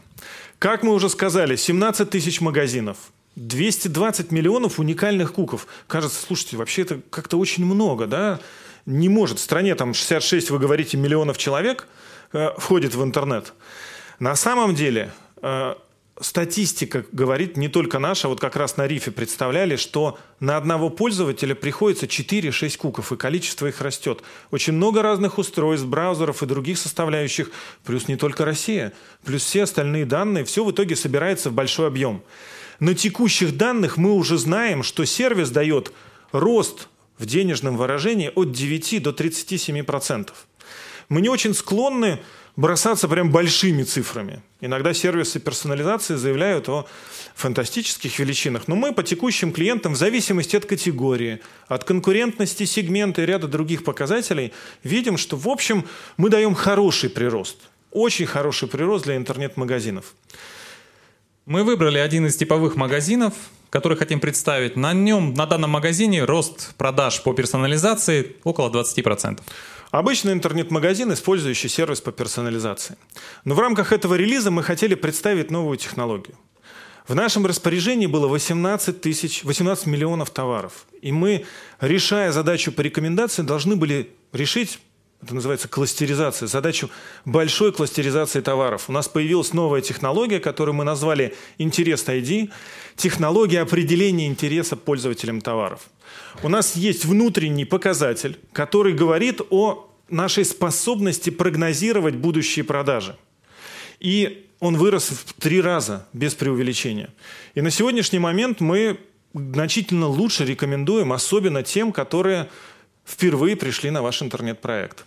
Как мы уже сказали, 17 тысяч магазинов – 220 миллионов уникальных куков. Кажется, слушайте, вообще это как-то очень много, да? Не может в стране там 66, вы говорите, миллионов человек э, входит в интернет. На самом деле э, статистика говорит не только наша, вот как раз на рифе представляли, что на одного пользователя приходится 4-6 куков, и количество их растет. Очень много разных устройств, браузеров и других составляющих, плюс не только Россия, плюс все остальные данные, все в итоге собирается в большой объем на текущих данных мы уже знаем, что сервис дает рост в денежном выражении от 9 до 37%. Мы не очень склонны бросаться прям большими цифрами. Иногда сервисы персонализации заявляют о фантастических величинах, но мы по текущим клиентам в зависимости от категории, от конкурентности сегмента и ряда других показателей видим, что в общем мы даем хороший прирост, очень хороший прирост для интернет-магазинов. Мы выбрали один из типовых магазинов, который хотим представить. На нем, на данном магазине, рост продаж по персонализации около 20%. Обычный интернет-магазин, использующий сервис по персонализации. Но в рамках этого релиза мы хотели представить новую технологию. В нашем распоряжении было 18, тысяч, 18 миллионов товаров. И мы, решая задачу по рекомендации, должны были решить это называется кластеризация, задачу большой кластеризации товаров. У нас появилась новая технология, которую мы назвали «Интерес ID», технология определения интереса пользователям товаров. У нас есть внутренний показатель, который говорит о нашей способности прогнозировать будущие продажи. И он вырос в три раза, без преувеличения. И на сегодняшний момент мы значительно лучше рекомендуем, особенно тем, которые впервые пришли на ваш интернет-проект.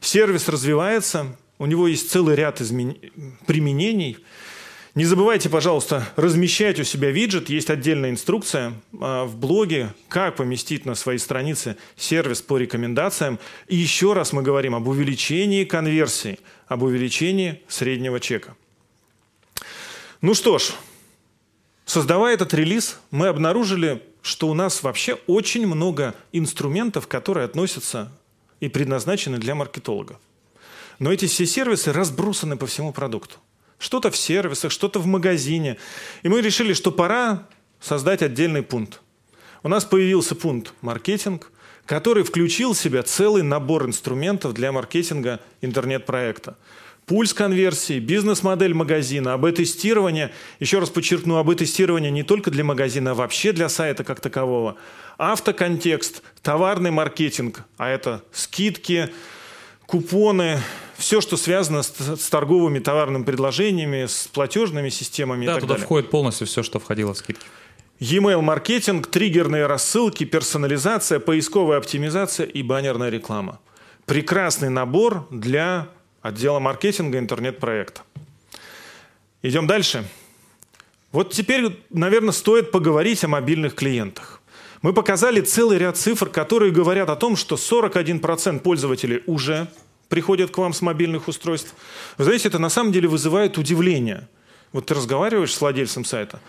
Сервис развивается, у него есть целый ряд измен... применений. Не забывайте, пожалуйста, размещать у себя виджет. Есть отдельная инструкция а, в блоге, как поместить на свои страницы сервис по рекомендациям. И еще раз мы говорим об увеличении конверсии, об увеличении среднего чека. Ну что ж, создавая этот релиз, мы обнаружили что у нас вообще очень много инструментов, которые относятся и предназначены для маркетолога. Но эти все сервисы разбросаны по всему продукту. Что-то в сервисах, что-то в магазине. И мы решили, что пора создать отдельный пункт. У нас появился пункт «Маркетинг», который включил в себя целый набор инструментов для маркетинга интернет-проекта пульс конверсии, бизнес-модель магазина, об тестирование еще раз подчеркну, об тестирование не только для магазина, а вообще для сайта как такового, автоконтекст, товарный маркетинг, а это скидки, купоны, все, что связано с, с торговыми товарными предложениями, с платежными системами. Да, и так туда далее. входит полностью все, что входило в скидки. E-mail маркетинг, триггерные рассылки, персонализация, поисковая оптимизация и баннерная реклама. Прекрасный набор для отдела маркетинга интернет-проекта. Идем дальше. Вот теперь, наверное, стоит поговорить о мобильных клиентах. Мы показали целый ряд цифр, которые говорят о том, что 41% пользователей уже приходят к вам с мобильных устройств. Вы знаете, это на самом деле вызывает удивление. Вот ты разговариваешь с владельцем сайта,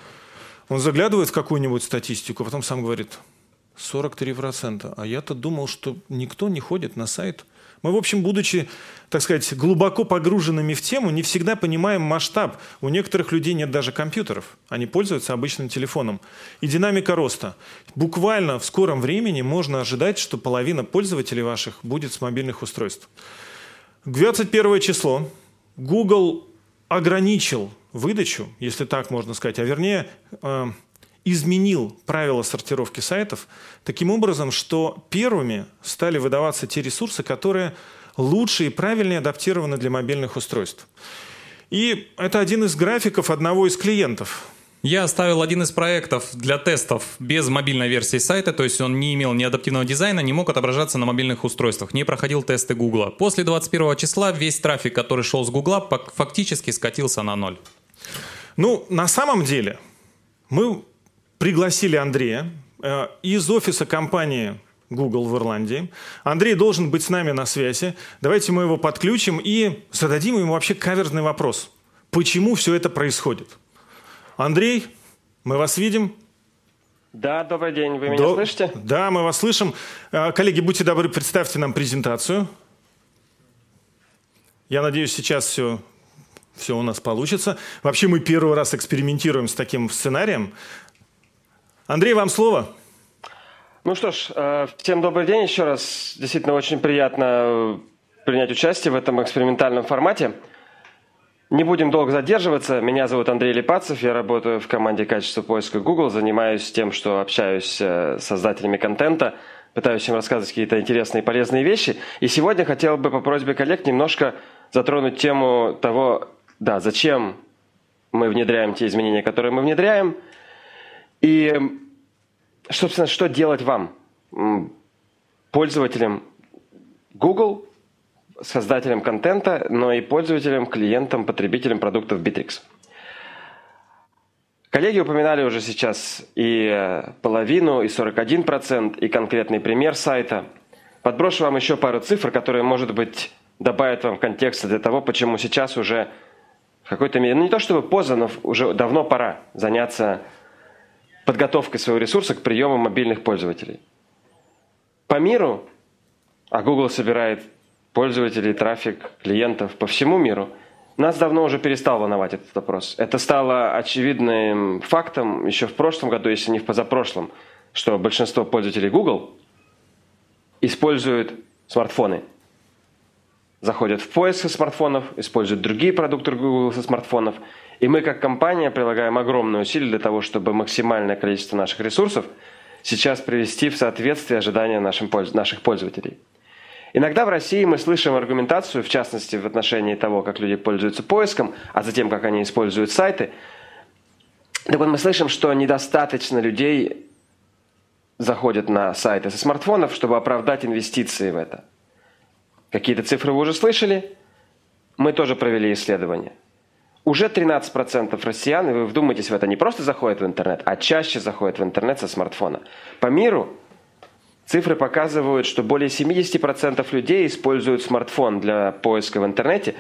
он заглядывает в какую-нибудь статистику, а потом сам говорит, 43%. А я-то думал, что никто не ходит на сайт – мы, в общем, будучи так сказать, глубоко погруженными в тему, не всегда понимаем масштаб. У некоторых людей нет даже компьютеров. Они пользуются обычным телефоном. И динамика роста. Буквально в скором времени можно ожидать, что половина пользователей ваших будет с мобильных устройств. 21 число. Google ограничил выдачу, если так можно сказать, а вернее, э, изменил правила сортировки сайтов таким образом, что первыми стали выдаваться те ресурсы, которые лучше и правильнее адаптированы для мобильных устройств. И это один из графиков одного из клиентов. Я оставил один из проектов для тестов без мобильной версии сайта, то есть он не имел ни адаптивного дизайна, не мог отображаться на мобильных устройствах, не проходил тесты Гугла. После 21 числа весь трафик, который шел с Гугла, фактически скатился на ноль. Ну, на самом деле, мы пригласили Андрея э, из офиса компании Google в Ирландии. Андрей должен быть с нами на связи. Давайте мы его подключим и зададим ему вообще каверзный вопрос. Почему все это происходит? Андрей, мы вас видим. Да, добрый день. Вы меня До... слышите? Да, мы вас слышим. Э, коллеги, будьте добры, представьте нам презентацию. Я надеюсь, сейчас все все у нас получится. Вообще мы первый раз экспериментируем с таким сценарием. Андрей, вам слово. Ну что ж, э, всем добрый день еще раз. Действительно очень приятно э, принять участие в этом экспериментальном формате. Не будем долго задерживаться. Меня зовут Андрей Липацев, я работаю в команде качества поиска Google, занимаюсь тем, что общаюсь э, с создателями контента, пытаюсь им рассказывать какие-то интересные и полезные вещи. И сегодня хотел бы по просьбе коллег немножко затронуть тему того, да, зачем мы внедряем те изменения, которые мы внедряем – и, собственно, что делать вам, пользователям Google, создателям контента, но и пользователям, клиентам, потребителям продуктов Bittrex? Коллеги упоминали уже сейчас и э, половину, и 41%, и конкретный пример сайта. Подброшу вам еще пару цифр, которые, может быть, добавят вам контекста для того, почему сейчас уже в какой-то мере, ну не то чтобы поздно, но уже давно пора заняться подготовкой своего ресурса к приему мобильных пользователей. По миру, а Google собирает пользователей, трафик, клиентов по всему миру, нас давно уже перестал волновать этот вопрос. Это стало очевидным фактом еще в прошлом году, если не в позапрошлом, что большинство пользователей Google используют смартфоны – заходят в поиск смартфонов, используют другие продукты Google со смартфонов. И мы как компания прилагаем огромные усилия для того, чтобы максимальное количество наших ресурсов сейчас привести в соответствие ожидания нашим, наших пользователей. Иногда в России мы слышим аргументацию, в частности в отношении того, как люди пользуются поиском, а затем как они используют сайты. Так вот мы слышим, что недостаточно людей заходят на сайты со смартфонов, чтобы оправдать инвестиции в это. Какие-то цифры вы уже слышали? Мы тоже провели исследование. Уже 13% россиян, и вы вдумайтесь в это, не просто заходят в интернет, а чаще заходят в интернет со смартфона. По миру цифры показывают, что более 70% людей используют смартфон для поиска в интернете,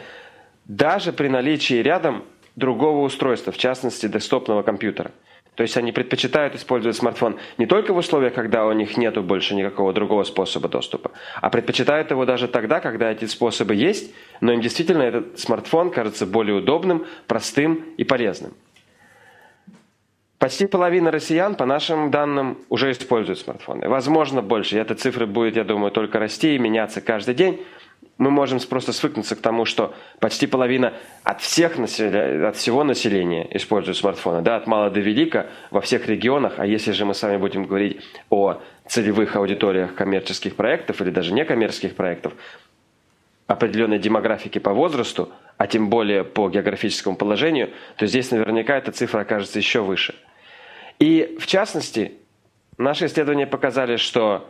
даже при наличии рядом другого устройства, в частности десктопного компьютера. То есть они предпочитают использовать смартфон не только в условиях, когда у них нет больше никакого другого способа доступа, а предпочитают его даже тогда, когда эти способы есть, но им действительно этот смартфон кажется более удобным, простым и полезным. Почти половина россиян, по нашим данным, уже используют смартфоны. Возможно, больше. Эта цифра будет, я думаю, только расти и меняться каждый день мы можем просто свыкнуться к тому, что почти половина от всех населя... от всего населения используют смартфоны, да, от мала до велика во всех регионах. А если же мы с вами будем говорить о целевых аудиториях коммерческих проектов или даже некоммерческих проектов, определенной демографики по возрасту, а тем более по географическому положению, то здесь наверняка эта цифра окажется еще выше. И в частности, наши исследования показали, что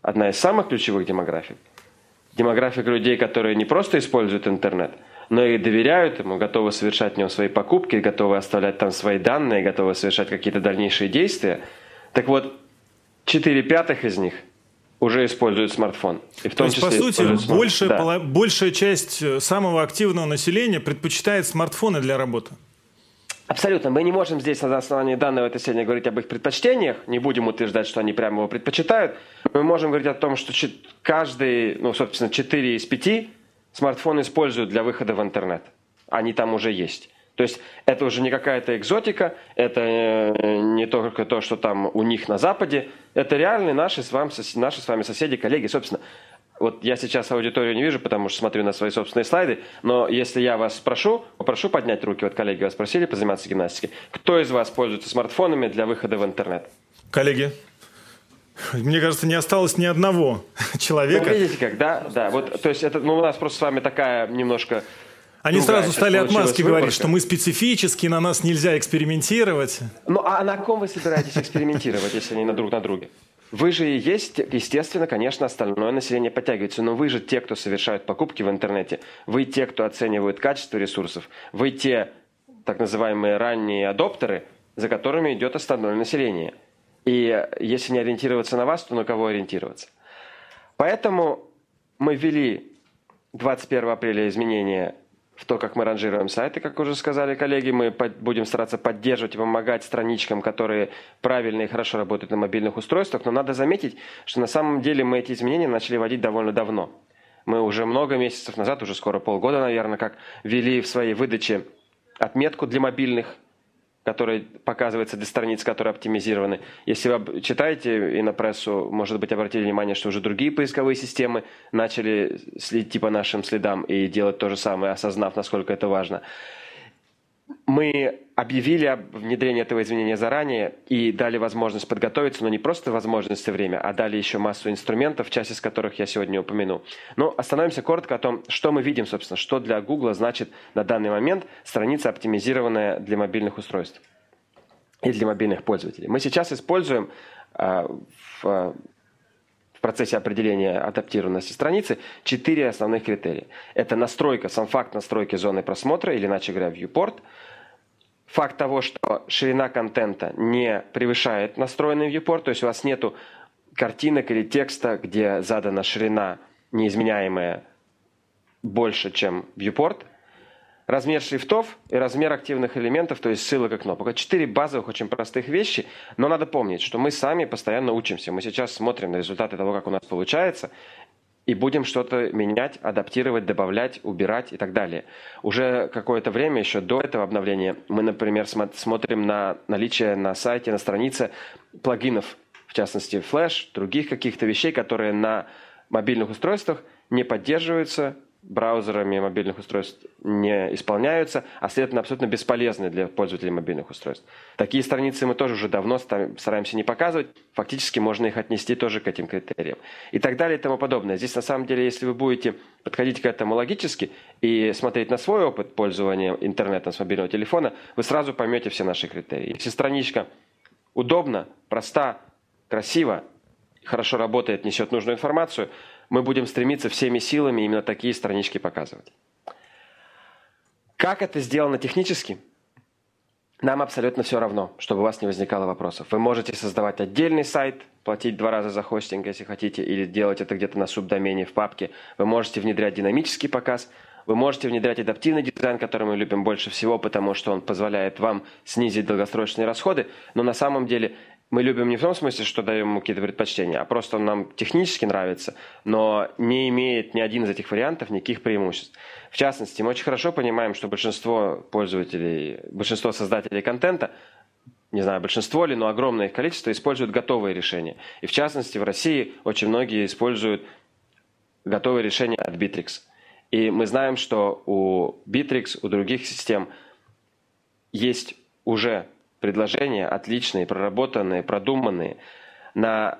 одна из самых ключевых демографик Демографик людей, которые не просто используют интернет, но и доверяют ему, готовы совершать в нем свои покупки, готовы оставлять там свои данные, готовы совершать какие-то дальнейшие действия. Так вот, 4 пятых из них уже используют смартфон. И в том То есть, числе по сути, большая, да. поло... большая часть э, самого активного населения предпочитает смартфоны для работы. Абсолютно. Мы не можем здесь на основании данного это сегодня говорить об их предпочтениях. Не будем утверждать, что они прямо его предпочитают мы можем говорить о том, что каждый, ну, собственно, 4 из 5 смартфон используют для выхода в интернет. Они там уже есть. То есть это уже не какая-то экзотика, это э, не только то, что там у них на Западе, это реальные наши с, вами наши с вами соседи, коллеги. Собственно, вот я сейчас аудиторию не вижу, потому что смотрю на свои собственные слайды, но если я вас спрошу, попрошу поднять руки, вот коллеги вас просили позаниматься гимнастикой, кто из вас пользуется смартфонами для выхода в интернет? Коллеги, мне кажется, не осталось ни одного (laughs) человека. Ну, видите как, да? Да, вот, то есть это, ну, у нас просто с вами такая немножко... Они другая, сразу стали от маски говорить, что мы специфические, на нас нельзя экспериментировать. Ну, а на ком вы собираетесь экспериментировать, если не на друг на друге? Вы же и есть, естественно, конечно, остальное население подтягивается, но вы же те, кто совершают покупки в интернете, вы те, кто оценивают качество ресурсов, вы те так называемые ранние адоптеры, за которыми идет остальное население – и если не ориентироваться на вас, то на кого ориентироваться? Поэтому мы ввели 21 апреля изменения в то, как мы ранжируем сайты, как уже сказали коллеги. Мы будем стараться поддерживать и помогать страничкам, которые правильно и хорошо работают на мобильных устройствах. Но надо заметить, что на самом деле мы эти изменения начали вводить довольно давно. Мы уже много месяцев назад, уже скоро полгода, наверное, как ввели в своей выдаче отметку для мобильных – который показывается для страниц, которые оптимизированы. Если вы читаете и на прессу, может быть, обратили внимание, что уже другие поисковые системы начали следить по типа, нашим следам и делать то же самое, осознав, насколько это важно мы объявили об внедрении этого изменения заранее и дали возможность подготовиться, но не просто возможность и время, а дали еще массу инструментов, часть из которых я сегодня упомяну. Но остановимся коротко о том, что мы видим, собственно, что для Google значит на данный момент страница, оптимизированная для мобильных устройств и для мобильных пользователей. Мы сейчас используем а, в в процессе определения адаптированности страницы четыре основных критерия. Это настройка, сам факт настройки зоны просмотра, или иначе говоря, viewport, факт того, что ширина контента не превышает настроенный viewport, то есть у вас нету картинок или текста, где задана ширина неизменяемая больше, чем viewport – размер шрифтов и размер активных элементов, то есть ссылок и кнопок. Это четыре базовых очень простых вещи, но надо помнить, что мы сами постоянно учимся. Мы сейчас смотрим на результаты того, как у нас получается, и будем что-то менять, адаптировать, добавлять, убирать и так далее. Уже какое-то время, еще до этого обновления, мы, например, смотрим на наличие на сайте, на странице плагинов, в частности Flash, других каких-то вещей, которые на мобильных устройствах не поддерживаются браузерами мобильных устройств не исполняются, а следовательно абсолютно бесполезны для пользователей мобильных устройств. Такие страницы мы тоже уже давно стараемся не показывать, фактически можно их отнести тоже к этим критериям. И так далее и тому подобное. Здесь на самом деле, если вы будете подходить к этому логически и смотреть на свой опыт пользования интернетом с мобильного телефона, вы сразу поймете все наши критерии. Если страничка удобна, проста, красива, хорошо работает, несет нужную информацию – мы будем стремиться всеми силами именно такие странички показывать. Как это сделано технически? Нам абсолютно все равно, чтобы у вас не возникало вопросов. Вы можете создавать отдельный сайт, платить два раза за хостинг, если хотите, или делать это где-то на субдомене в папке. Вы можете внедрять динамический показ, вы можете внедрять адаптивный дизайн, который мы любим больше всего, потому что он позволяет вам снизить долгосрочные расходы, но на самом деле мы любим не в том смысле, что даем ему какие-то предпочтения, а просто он нам технически нравится, но не имеет ни один из этих вариантов никаких преимуществ. В частности, мы очень хорошо понимаем, что большинство пользователей, большинство создателей контента не знаю, большинство ли, но огромное их количество используют готовые решения. И в частности, в России очень многие используют готовые решения от Bittrex. И мы знаем, что у Bittrex, у других систем есть уже предложения отличные, проработанные, продуманные. На,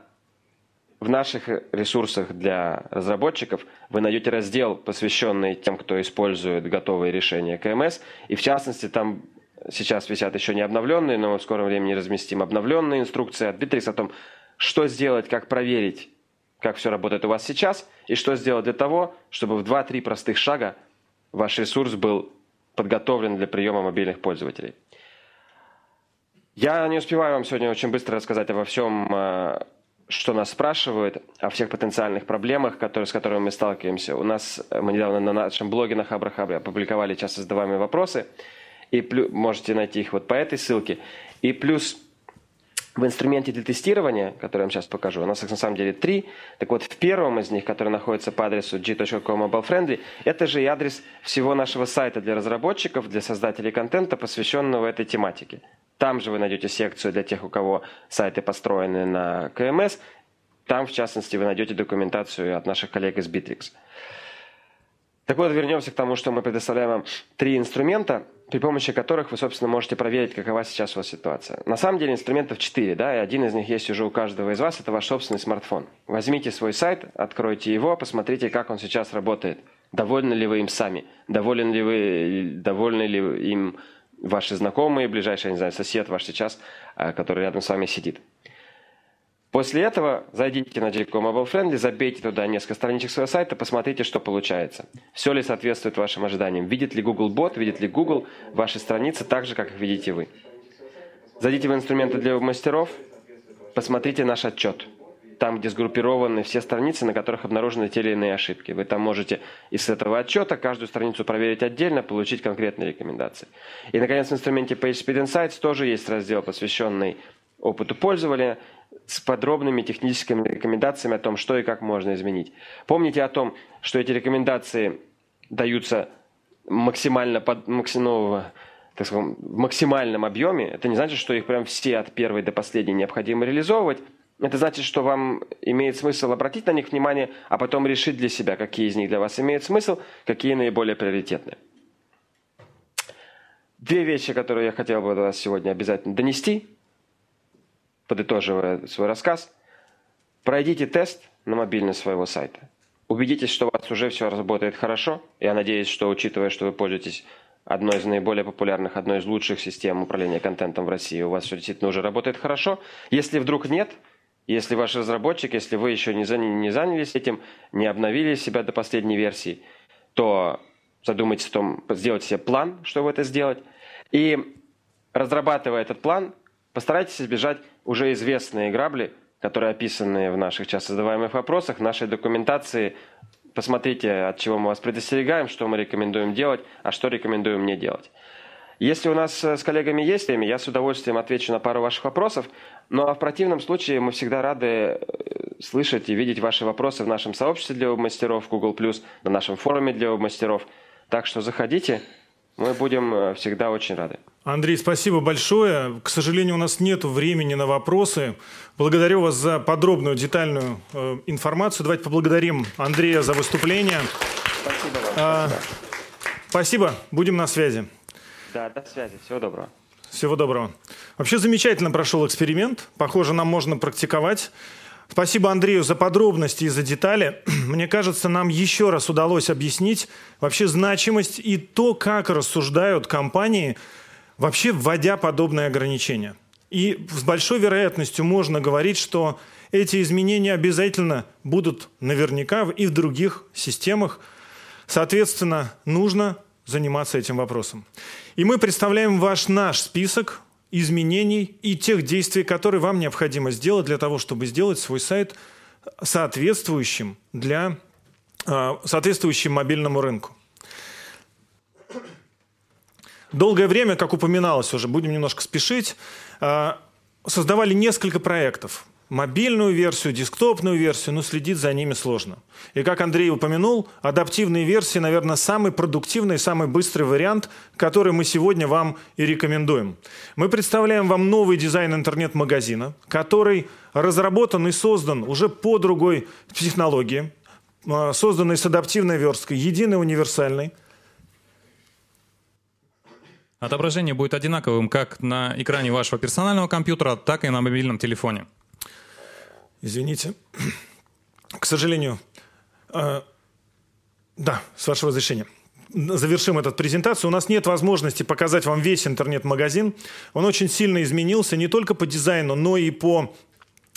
в наших ресурсах для разработчиков вы найдете раздел, посвященный тем, кто использует готовые решения КМС. И в частности, там сейчас висят еще не обновленные, но мы в скором времени разместим обновленные инструкции от Bittrex о том, что сделать, как проверить, как все работает у вас сейчас, и что сделать для того, чтобы в 2-3 простых шага ваш ресурс был подготовлен для приема мобильных пользователей. Я не успеваю вам сегодня очень быстро рассказать обо всем, э, что нас спрашивают, о всех потенциальных проблемах, которые, с которыми мы сталкиваемся. У нас, э, мы недавно на нашем блоге на Хабра Хабре опубликовали часто задаваемые вопросы, и плюс, можете найти их вот по этой ссылке. И плюс в инструменте для тестирования, который я вам сейчас покажу, у нас их на самом деле три. Так вот, в первом из них, который находится по адресу g.com это же и адрес всего нашего сайта для разработчиков, для создателей контента, посвященного этой тематике. Там же вы найдете секцию для тех, у кого сайты построены на КМС. Там, в частности, вы найдете документацию от наших коллег из Bittrex. Так вот, вернемся к тому, что мы предоставляем вам три инструмента, при помощи которых вы, собственно, можете проверить, какова сейчас у вас ситуация. На самом деле инструментов четыре, да, и один из них есть уже у каждого из вас, это ваш собственный смартфон. Возьмите свой сайт, откройте его, посмотрите, как он сейчас работает. Довольны ли вы им сами? Доволен ли вы, довольны ли им ваши знакомые, ближайший, не знаю, сосед ваш сейчас, э, который рядом с вами сидит? После этого зайдите на Gcom Mobile Friendly, забейте туда несколько страничек своего сайта, посмотрите, что получается. Все ли соответствует вашим ожиданиям? Видит ли Google Bot, видит ли Google ваши страницы так же, как их видите вы? Зайдите в инструменты для мастеров, посмотрите наш отчет. Там, где сгруппированы все страницы, на которых обнаружены те или иные ошибки. Вы там можете из этого отчета каждую страницу проверить отдельно, получить конкретные рекомендации. И, наконец, в инструменте PageSpeed Insights тоже есть раздел, посвященный опыту пользователя, с подробными техническими рекомендациями о том, что и как можно изменить. Помните о том, что эти рекомендации даются максимально под, максимального, ну, так скажем, в максимальном объеме. Это не значит, что их прям все от первой до последней необходимо реализовывать. Это значит, что вам имеет смысл обратить на них внимание, а потом решить для себя, какие из них для вас имеют смысл, какие наиболее приоритетны. Две вещи, которые я хотел бы до вас сегодня обязательно донести – подытоживая свой рассказ, пройдите тест на мобильность своего сайта. Убедитесь, что у вас уже все работает хорошо. Я надеюсь, что учитывая, что вы пользуетесь одной из наиболее популярных, одной из лучших систем управления контентом в России, у вас все действительно уже работает хорошо. Если вдруг нет, если ваш разработчик, если вы еще не, не занялись этим, не обновили себя до последней версии, то задумайтесь о том, сделайте себе план, чтобы это сделать. И разрабатывая этот план, постарайтесь избежать уже известные грабли, которые описаны в наших часто задаваемых вопросах, в нашей документации. Посмотрите, от чего мы вас предостерегаем, что мы рекомендуем делать, а что рекомендуем не делать. Если у нас э, с коллегами есть время, я с удовольствием отвечу на пару ваших вопросов. Но ну, а в противном случае мы всегда рады э, слышать и видеть ваши вопросы в нашем сообществе для мастеров Google+, на нашем форуме для мастеров. Так что заходите, мы будем э, всегда очень рады. Андрей, спасибо большое. К сожалению, у нас нет времени на вопросы. Благодарю вас за подробную, детальную э, информацию. Давайте поблагодарим Андрея за выступление. Спасибо вам. А, спасибо. спасибо. Будем на связи. Да, до связи. Всего доброго. Всего доброго. Вообще замечательно прошел эксперимент. Похоже, нам можно практиковать. Спасибо Андрею за подробности и за детали. (clears throat) Мне кажется, нам еще раз удалось объяснить вообще значимость и то, как рассуждают компании, вообще вводя подобные ограничения. И с большой вероятностью можно говорить, что эти изменения обязательно будут наверняка и в других системах. Соответственно, нужно заниматься этим вопросом. И мы представляем ваш наш список изменений и тех действий, которые вам необходимо сделать для того, чтобы сделать свой сайт соответствующим для а, соответствующим мобильному рынку долгое время, как упоминалось уже, будем немножко спешить, э, создавали несколько проектов. Мобильную версию, десктопную версию, но следить за ними сложно. И как Андрей упомянул, адаптивные версии, наверное, самый продуктивный, и самый быстрый вариант, который мы сегодня вам и рекомендуем. Мы представляем вам новый дизайн интернет-магазина, который разработан и создан уже по другой технологии, э, созданный с адаптивной версткой, единой универсальной – Отображение будет одинаковым как на экране вашего персонального компьютера, так и на мобильном телефоне. Извините. К сожалению, э, да, с вашего разрешения завершим эту презентацию. У нас нет возможности показать вам весь интернет-магазин. Он очень сильно изменился не только по дизайну, но и по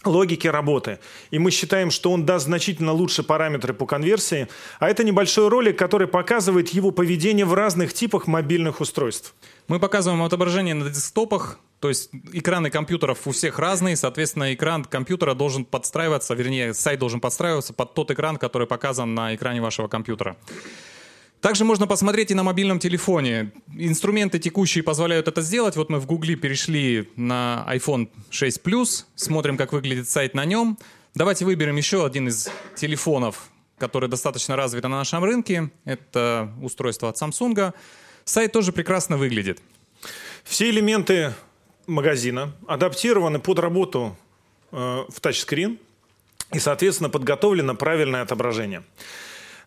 логики работы. И мы считаем, что он даст значительно лучше параметры по конверсии, а это небольшой ролик, который показывает его поведение в разных типах мобильных устройств. Мы показываем отображение на десктопах, то есть экраны компьютеров у всех разные, соответственно, экран компьютера должен подстраиваться, вернее, сайт должен подстраиваться под тот экран, который показан на экране вашего компьютера. Также можно посмотреть и на мобильном телефоне. Инструменты текущие позволяют это сделать. Вот мы в Гугле перешли на iPhone 6 Plus, смотрим, как выглядит сайт на нем. Давайте выберем еще один из телефонов, который достаточно развит на нашем рынке. Это устройство от Samsung. Сайт тоже прекрасно выглядит. Все элементы магазина адаптированы под работу э, в тачскрин и, соответственно, подготовлено правильное отображение.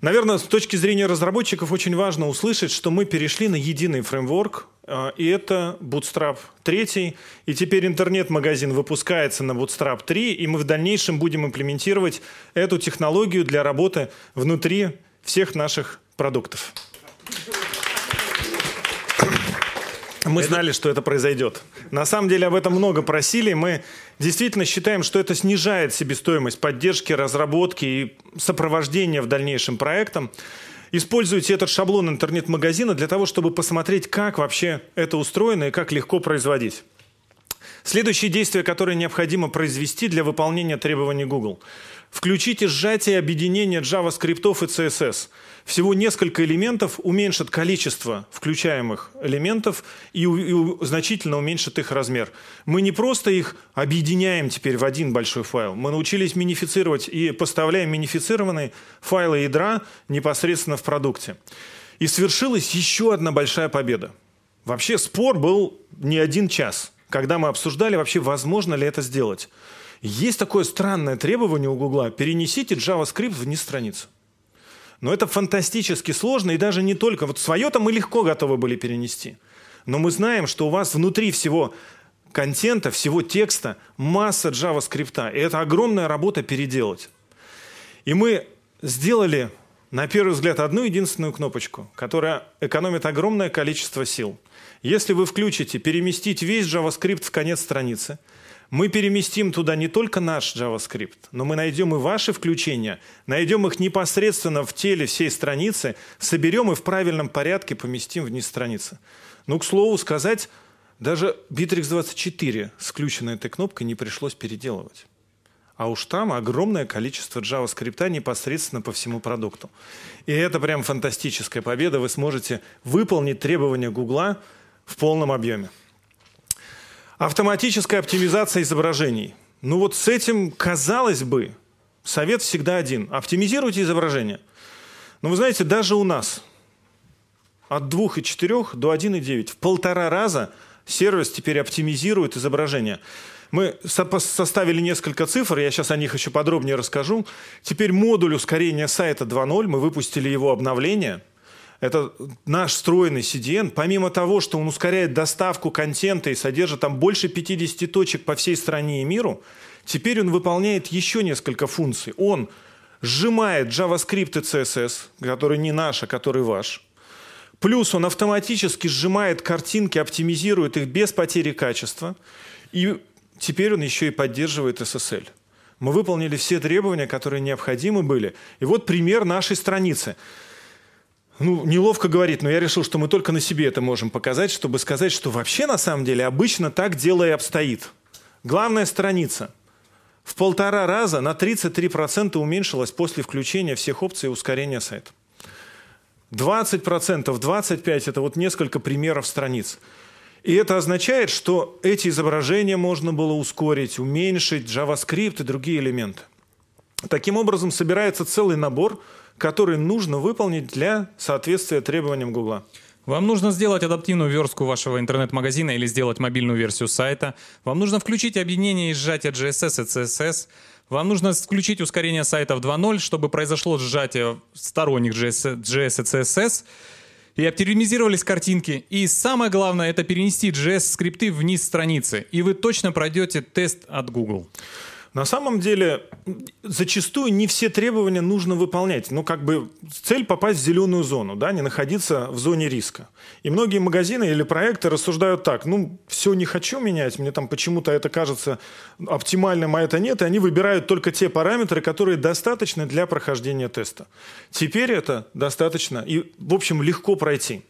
Наверное, с точки зрения разработчиков очень важно услышать, что мы перешли на единый фреймворк, а, и это Bootstrap 3, и теперь интернет-магазин выпускается на Bootstrap 3, и мы в дальнейшем будем имплементировать эту технологию для работы внутри всех наших продуктов. Мы знали, что это произойдет. На самом деле об этом много просили. Мы действительно считаем, что это снижает себестоимость поддержки, разработки и сопровождения в дальнейшем проектам. Используйте этот шаблон интернет-магазина для того, чтобы посмотреть, как вообще это устроено и как легко производить. Следующее действие, которое необходимо произвести для выполнения требований Google. Включите сжатие и объединение JavaScript и CSS. Всего несколько элементов уменьшат количество включаемых элементов и, и значительно уменьшит их размер. Мы не просто их объединяем теперь в один большой файл. Мы научились минифицировать и поставляем минифицированные файлы ядра непосредственно в продукте. И свершилась еще одна большая победа. Вообще спор был не один час – когда мы обсуждали вообще, возможно ли это сделать. Есть такое странное требование у Гугла – перенесите JavaScript вниз страницу. Но это фантастически сложно, и даже не только. Вот свое-то мы легко готовы были перенести. Но мы знаем, что у вас внутри всего контента, всего текста масса JavaScript. И это огромная работа переделать. И мы сделали, на первый взгляд, одну единственную кнопочку, которая экономит огромное количество сил – если вы включите переместить весь JavaScript в конец страницы, мы переместим туда не только наш JavaScript, но мы найдем и ваши включения, найдем их непосредственно в теле всей страницы, соберем и в правильном порядке поместим вниз страницы. Ну, к слову сказать, даже Bittrex 24 с включенной этой кнопкой не пришлось переделывать. А уж там огромное количество JavaScript непосредственно по всему продукту. И это прям фантастическая победа. Вы сможете выполнить требования Гугла – в полном объеме. Автоматическая оптимизация изображений. Ну вот с этим, казалось бы, совет всегда один. Оптимизируйте изображение. Но ну, вы знаете, даже у нас от 2,4 до 1,9 в полтора раза сервис теперь оптимизирует изображение. Мы составили несколько цифр, я сейчас о них еще подробнее расскажу. Теперь модуль ускорения сайта 2.0, мы выпустили его обновление – это наш встроенный CDN, помимо того, что он ускоряет доставку контента и содержит там больше 50 точек по всей стране и миру, теперь он выполняет еще несколько функций. Он сжимает JavaScript и CSS, который не наш, а который ваш. Плюс он автоматически сжимает картинки, оптимизирует их без потери качества. И теперь он еще и поддерживает SSL. Мы выполнили все требования, которые необходимы были. И вот пример нашей страницы ну, неловко говорить, но я решил, что мы только на себе это можем показать, чтобы сказать, что вообще на самом деле обычно так дело и обстоит. Главная страница. В полтора раза на 33% уменьшилась после включения всех опций ускорения сайта. 20%, 25% – это вот несколько примеров страниц. И это означает, что эти изображения можно было ускорить, уменьшить, JavaScript и другие элементы. Таким образом, собирается целый набор – который нужно выполнить для соответствия требованиям Гугла. Вам нужно сделать адаптивную верстку вашего интернет-магазина или сделать мобильную версию сайта. Вам нужно включить объединение и сжатие GSS и CSS. Вам нужно включить ускорение сайта в 2.0, чтобы произошло сжатие сторонних GS, GS и CSS. И оптимизировались картинки. И самое главное, это перенести JS-скрипты вниз страницы. И вы точно пройдете тест от Google. На самом деле, зачастую не все требования нужно выполнять. Ну, как бы цель попасть в зеленую зону, да, не находиться в зоне риска. И многие магазины или проекты рассуждают так, ну, все не хочу менять, мне там почему-то это кажется оптимальным, а это нет, и они выбирают только те параметры, которые достаточны для прохождения теста. Теперь это достаточно и, в общем, легко пройти.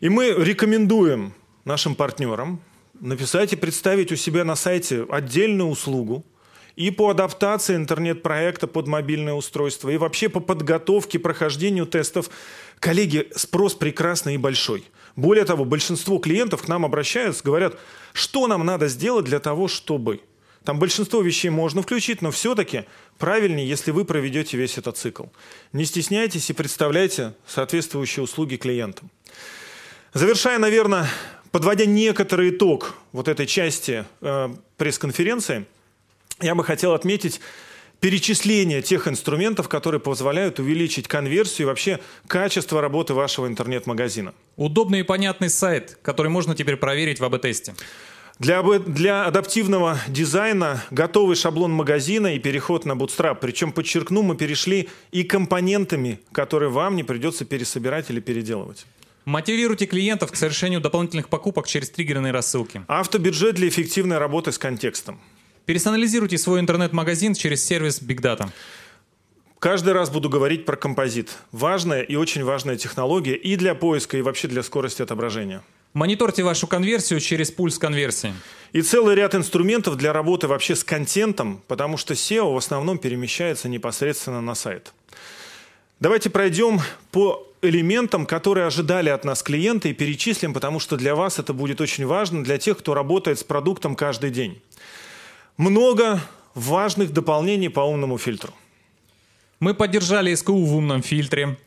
И мы рекомендуем нашим партнерам написать и представить у себя на сайте отдельную услугу – и по адаптации интернет-проекта под мобильное устройство, и вообще по подготовке, прохождению тестов. Коллеги, спрос прекрасный и большой. Более того, большинство клиентов к нам обращаются, говорят, что нам надо сделать для того, чтобы... Там большинство вещей можно включить, но все-таки правильнее, если вы проведете весь этот цикл. Не стесняйтесь и представляйте соответствующие услуги клиентам. Завершая, наверное, подводя некоторый итог вот этой части э, пресс-конференции – я бы хотел отметить перечисление тех инструментов, которые позволяют увеличить конверсию и вообще качество работы вашего интернет-магазина. Удобный и понятный сайт, который можно теперь проверить в АБ-тесте. Для, для адаптивного дизайна готовый шаблон магазина и переход на Bootstrap. Причем, подчеркну, мы перешли и компонентами, которые вам не придется пересобирать или переделывать. Мотивируйте клиентов к совершению дополнительных покупок через триггерные рассылки. Автобюджет для эффективной работы с контекстом. Персонализируйте свой интернет-магазин через сервис Big Data. Каждый раз буду говорить про композит. Важная и очень важная технология и для поиска, и вообще для скорости отображения. Мониторьте вашу конверсию через пульс конверсии. И целый ряд инструментов для работы вообще с контентом, потому что SEO в основном перемещается непосредственно на сайт. Давайте пройдем по элементам, которые ожидали от нас клиенты, и перечислим, потому что для вас это будет очень важно, для тех, кто работает с продуктом каждый день много важных дополнений по умному фильтру. Мы поддержали СКУ в умном фильтре.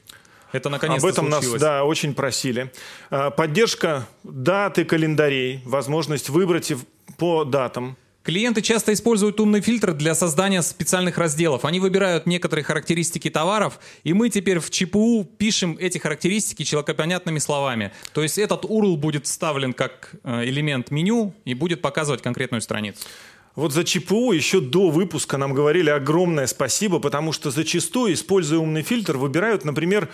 Это наконец-то Об этом случилось. нас, да, очень просили. А, поддержка даты календарей, возможность выбрать по датам. Клиенты часто используют умный фильтр для создания специальных разделов. Они выбирают некоторые характеристики товаров, и мы теперь в ЧПУ пишем эти характеристики человекопонятными словами. То есть этот URL будет вставлен как э, элемент меню и будет показывать конкретную страницу. Вот за ЧПУ еще до выпуска нам говорили огромное спасибо, потому что зачастую, используя умный фильтр, выбирают, например,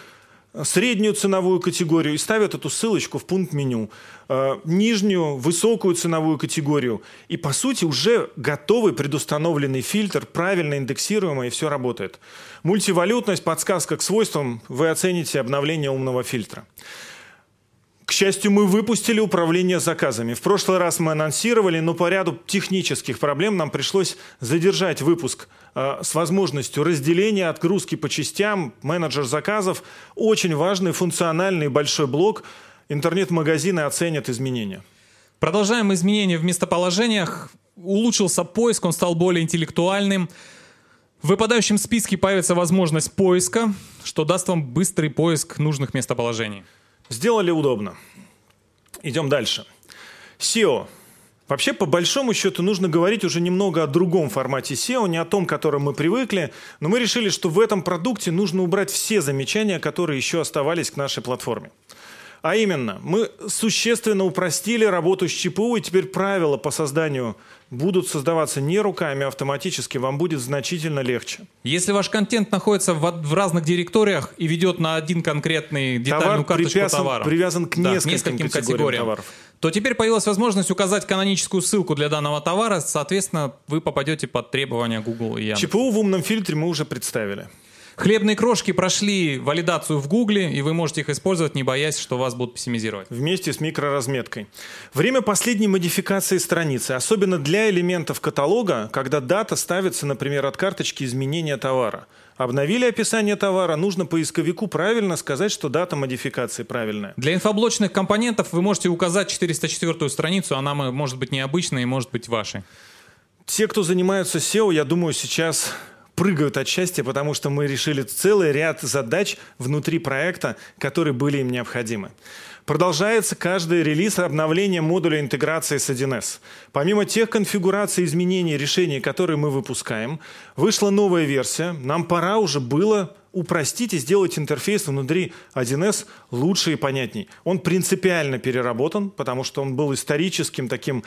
среднюю ценовую категорию и ставят эту ссылочку в пункт меню, э, нижнюю, высокую ценовую категорию. И, по сути, уже готовый предустановленный фильтр, правильно индексируемый, и все работает. Мультивалютность, подсказка к свойствам, вы оцените обновление умного фильтра. К счастью, мы выпустили управление заказами. В прошлый раз мы анонсировали, но по ряду технических проблем нам пришлось задержать выпуск э, с возможностью разделения, отгрузки по частям, менеджер заказов. Очень важный функциональный большой блок. Интернет-магазины оценят изменения. Продолжаем изменения в местоположениях. Улучшился поиск, он стал более интеллектуальным. В выпадающем списке появится возможность поиска, что даст вам быстрый поиск нужных местоположений. Сделали удобно. Идем дальше. SEO. Вообще, по большому счету, нужно говорить уже немного о другом формате SEO, не о том, к которому мы привыкли, но мы решили, что в этом продукте нужно убрать все замечания, которые еще оставались к нашей платформе. А именно, мы существенно упростили работу с ЧПУ, и теперь правила по созданию будут создаваться не руками, а автоматически. Вам будет значительно легче. Если ваш контент находится в, в разных директориях и ведет на один конкретный детальную Товар карточку привязан, товара, привязан к нескольким, нескольким категориям, категориям товаров, то теперь появилась возможность указать каноническую ссылку для данного товара. Соответственно, вы попадете под требования Google и Яндекс. ЧПУ в умном фильтре мы уже представили. Хлебные крошки прошли валидацию в Гугле, и вы можете их использовать, не боясь, что вас будут пессимизировать. Вместе с микроразметкой. Время последней модификации страницы, особенно для элементов каталога, когда дата ставится, например, от карточки изменения товара. Обновили описание товара, нужно поисковику правильно сказать, что дата модификации правильная. Для инфоблочных компонентов вы можете указать 404 страницу, она может быть необычной и может быть вашей. Те, кто занимаются SEO, я думаю, сейчас прыгают от счастья, потому что мы решили целый ряд задач внутри проекта, которые были им необходимы. Продолжается каждый релиз обновления модуля интеграции с 1С. Помимо тех конфигураций изменений решений, которые мы выпускаем, вышла новая версия. Нам пора уже было упростить и сделать интерфейс внутри 1С лучше и понятней. Он принципиально переработан, потому что он был историческим таким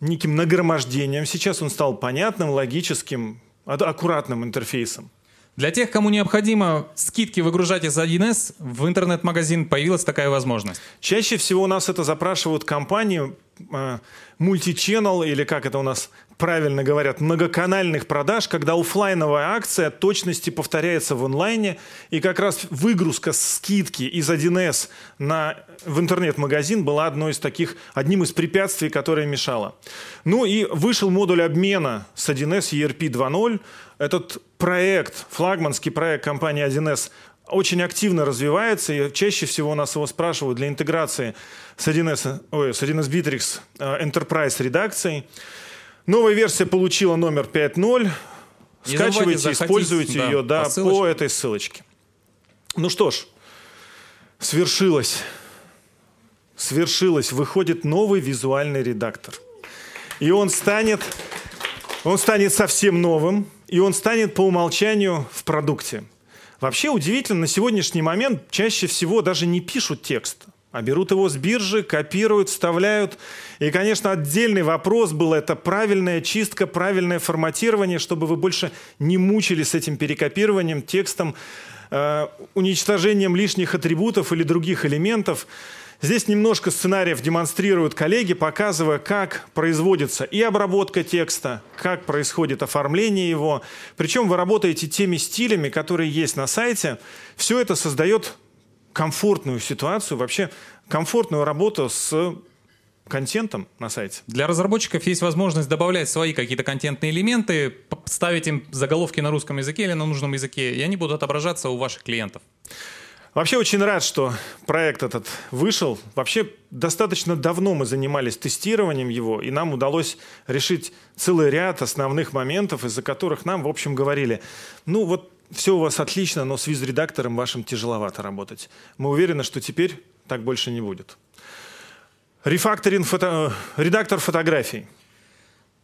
неким нагромождением. Сейчас он стал понятным, логическим, аккуратным интерфейсом. Для тех, кому необходимо скидки выгружать из 1С, в интернет-магазин появилась такая возможность. Чаще всего у нас это запрашивают компании, э, мультиченнел или как это у нас правильно говорят, многоканальных продаж, когда офлайновая акция точности повторяется в онлайне, и как раз выгрузка скидки из 1С на, в интернет-магазин была одной из таких, одним из препятствий, которое мешало. Ну и вышел модуль обмена с 1С ERP 2.0. Этот проект, флагманский проект компании 1С очень активно развивается, и чаще всего нас его спрашивают для интеграции с 1С, ой, с 1С Bittrex э, Enterprise редакцией. Новая версия получила номер 5.0. Не Скачивайте, используйте да, ее да, по, по этой ссылочке. Ну что ж, свершилось. Свершилось. Выходит новый визуальный редактор. И он станет, он станет совсем новым, и он станет по умолчанию в продукте. Вообще удивительно, на сегодняшний момент чаще всего даже не пишут текст, а берут его с биржи, копируют, вставляют. И, конечно, отдельный вопрос был, это правильная чистка, правильное форматирование, чтобы вы больше не мучились с этим перекопированием, текстом, э, уничтожением лишних атрибутов или других элементов. Здесь немножко сценариев демонстрируют коллеги, показывая, как производится и обработка текста, как происходит оформление его. Причем вы работаете теми стилями, которые есть на сайте. Все это создает комфортную ситуацию, вообще комфортную работу с контентом на сайте. Для разработчиков есть возможность добавлять свои какие-то контентные элементы, ставить им заголовки на русском языке или на нужном языке, и они будут отображаться у ваших клиентов. Вообще очень рад, что проект этот вышел. Вообще достаточно давно мы занимались тестированием его, и нам удалось решить целый ряд основных моментов, из-за которых нам, в общем, говорили, ну вот все у вас отлично, но с виз-редактором вашим тяжеловато работать. Мы уверены, что теперь так больше не будет. Рефакторинг фото... Э, редактор фотографий.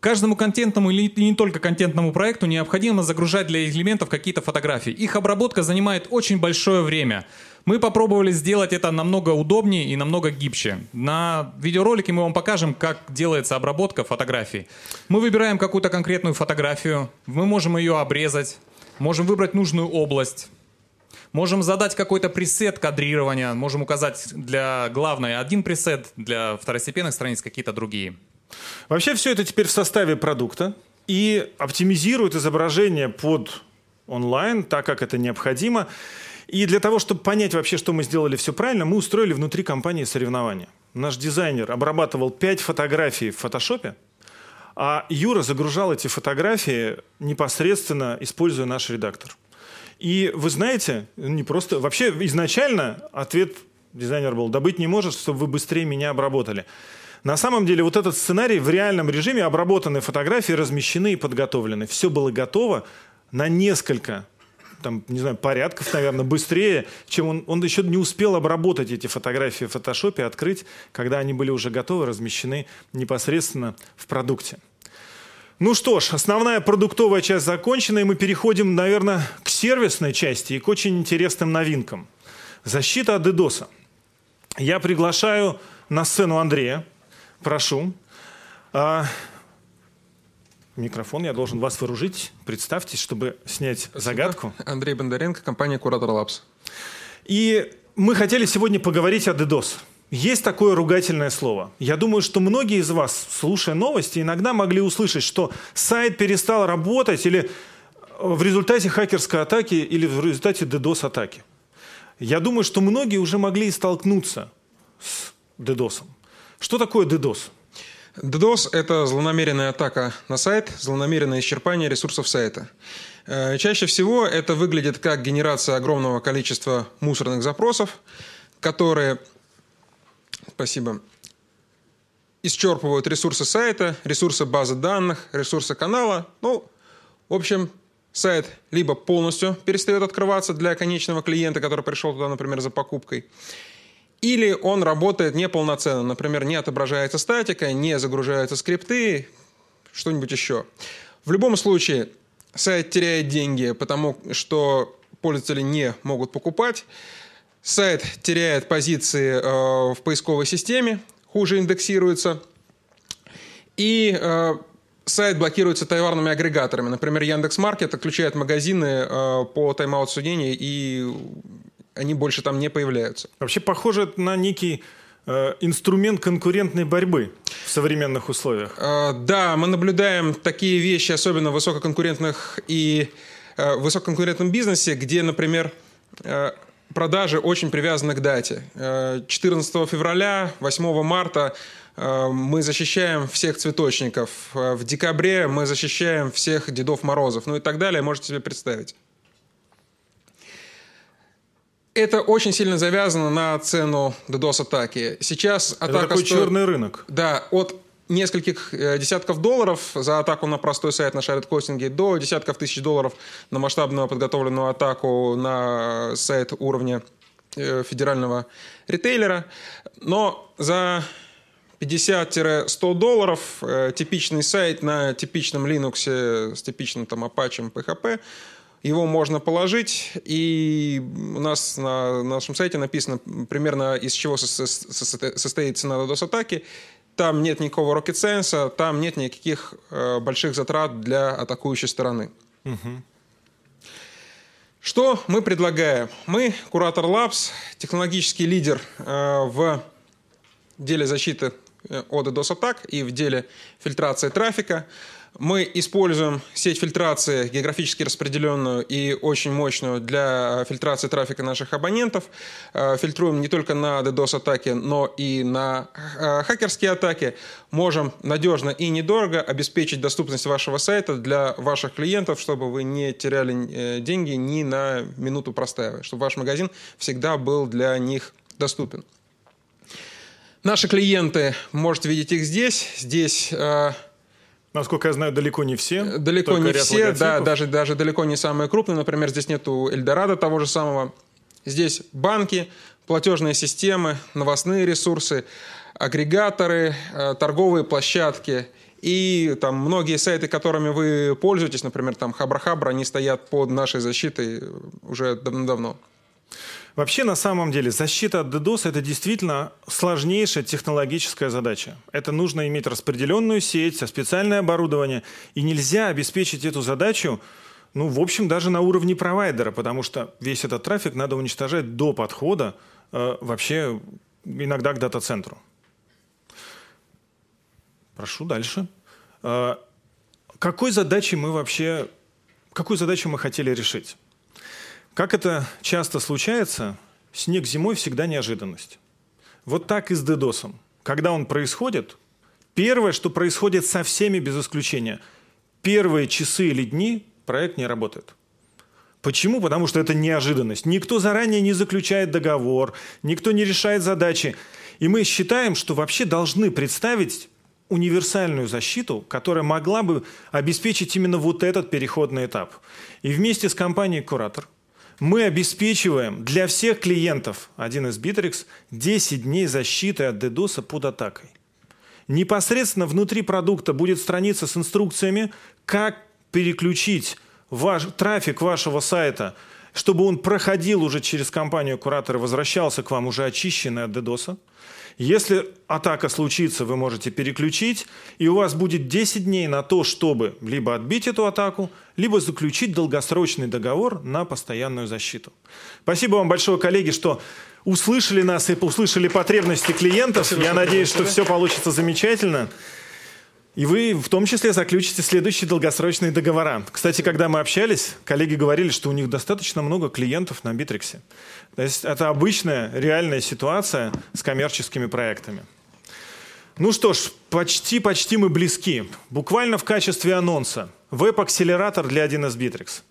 Каждому контентному или не только контентному проекту необходимо загружать для элементов какие-то фотографии. Их обработка занимает очень большое время. Мы попробовали сделать это намного удобнее и намного гибче. На видеоролике мы вам покажем, как делается обработка фотографий. Мы выбираем какую-то конкретную фотографию, мы можем ее обрезать, Можем выбрать нужную область. Можем задать какой-то пресет кадрирования. Можем указать для главной один пресет, для второстепенных страниц какие-то другие. Вообще все это теперь в составе продукта и оптимизирует изображение под онлайн, так как это необходимо. И для того, чтобы понять вообще, что мы сделали все правильно, мы устроили внутри компании соревнования. Наш дизайнер обрабатывал 5 фотографий в фотошопе, а Юра загружал эти фотографии непосредственно, используя наш редактор. И вы знаете, ну, не просто... Вообще изначально ответ дизайнер был, добыть не может, чтобы вы быстрее меня обработали. На самом деле вот этот сценарий в реальном режиме обработаны фотографии, размещены и подготовлены. Все было готово на несколько там, не знаю, порядков, наверное, быстрее, чем он, он еще не успел обработать эти фотографии в фотошопе, открыть, когда они были уже готовы, размещены непосредственно в продукте. Ну что ж, основная продуктовая часть закончена, и мы переходим, наверное, к сервисной части и к очень интересным новинкам. Защита от DDoS. Я приглашаю на сцену Андрея. Прошу. А, микрофон, я должен вас вооружить. Представьтесь, чтобы снять Спасибо. загадку. Андрей Бондаренко, компания Куратор Labs. И мы хотели сегодня поговорить о DDoS. Есть такое ругательное слово. Я думаю, что многие из вас, слушая новости, иногда могли услышать, что сайт перестал работать или э, в результате хакерской атаки или в результате DDoS-атаки. Я думаю, что многие уже могли столкнуться с DDoS. Что такое DDoS? DDoS – это злонамеренная атака на сайт, злонамеренное исчерпание ресурсов сайта. Э, чаще всего это выглядит как генерация огромного количества мусорных запросов, которые Спасибо. Исчерпывают ресурсы сайта, ресурсы базы данных, ресурсы канала. Ну, в общем, сайт либо полностью перестает открываться для конечного клиента, который пришел туда, например, за покупкой, или он работает неполноценно, например, не отображается статика, не загружаются скрипты, что-нибудь еще. В любом случае, сайт теряет деньги, потому что пользователи не могут покупать. Сайт теряет позиции э, в поисковой системе, хуже индексируется. И э, сайт блокируется товарными агрегаторами. Например, Яндекс.Маркет отключает магазины э, по тайм-аут судения, и они больше там не появляются. Вообще похоже на некий э, инструмент конкурентной борьбы в современных условиях. Э, да, мы наблюдаем такие вещи, особенно в высококонкурентных и э, высококонкурентном бизнесе, где, например, продажи очень привязаны к дате. 14 э, февраля, 8 марта э, мы защищаем всех цветочников. Э, в декабре мы защищаем всех Дедов Морозов. Ну и так далее, можете себе представить. Это очень сильно завязано на цену DDoS-атаки. Сейчас атака... Это такой стоит, черный рынок. Да, от нескольких э, десятков долларов за атаку на простой сайт на шарит-хостинге до десятков тысяч долларов на масштабную подготовленную атаку на сайт уровня э, федерального ритейлера. Но за 50-100 долларов э, типичный сайт на типичном Linux с типичным там Apache, PHP – его можно положить, и у нас на нашем сайте написано примерно из чего состоит цена DDoS атаки. Там нет никакого rocket science, а там нет никаких э, больших затрат для атакующей стороны. Что мы предлагаем? Мы, Куратор Labs, технологический лидер э, в деле защиты э, от DDoS атак и в деле фильтрации трафика. Мы используем сеть фильтрации, географически распределенную и очень мощную для э, фильтрации трафика наших абонентов. Э, фильтруем не только на DDoS-атаки, но и на э, хакерские атаки. Можем надежно и недорого обеспечить доступность вашего сайта для ваших клиентов, чтобы вы не теряли деньги ни на минуту простаивая, чтобы ваш магазин всегда был для них доступен. Наши клиенты, можете видеть их здесь. Здесь Насколько я знаю, далеко не все. Далеко не все, да, даже, даже далеко не самые крупные. Например, здесь нету Эльдорадо того же самого. Здесь банки, платежные системы, новостные ресурсы, агрегаторы, э, торговые площадки и там многие сайты, которыми вы пользуетесь, например, там Хабрахабра, они стоят под нашей защитой уже давно-давно. Вообще, на самом деле, защита от DDoS – это действительно сложнейшая технологическая задача. Это нужно иметь распределенную сеть, специальное оборудование, и нельзя обеспечить эту задачу, ну, в общем, даже на уровне провайдера, потому что весь этот трафик надо уничтожать до подхода э, вообще иногда к дата-центру. Прошу дальше. Э, какой задачи мы вообще, какую задачу мы хотели решить? Как это часто случается, снег зимой всегда неожиданность. Вот так и с дедосом. Когда он происходит, первое, что происходит со всеми без исключения, первые часы или дни проект не работает. Почему? Потому что это неожиданность. Никто заранее не заключает договор, никто не решает задачи. И мы считаем, что вообще должны представить универсальную защиту, которая могла бы обеспечить именно вот этот переходный этап. И вместе с компанией «Куратор» мы обеспечиваем для всех клиентов, один из Bittrex, 10 дней защиты от DDoS под атакой. Непосредственно внутри продукта будет страница с инструкциями, как переключить ваш, трафик вашего сайта, чтобы он проходил уже через компанию куратора, возвращался к вам уже очищенный от DDoS. Если атака случится, вы можете переключить, и у вас будет 10 дней на то, чтобы либо отбить эту атаку, либо заключить долгосрочный договор на постоянную защиту. Спасибо вам большое, коллеги, что услышали нас и услышали потребности клиентов. Спасибо, Я надеюсь, что все получится замечательно. И вы в том числе заключите следующие долгосрочные договора. Кстати, когда мы общались, коллеги говорили, что у них достаточно много клиентов на Битриксе. То есть это обычная реальная ситуация с коммерческими проектами. Ну что ж, почти-почти мы близки. Буквально в качестве анонса. Веб-акселератор для 1С Bittrex.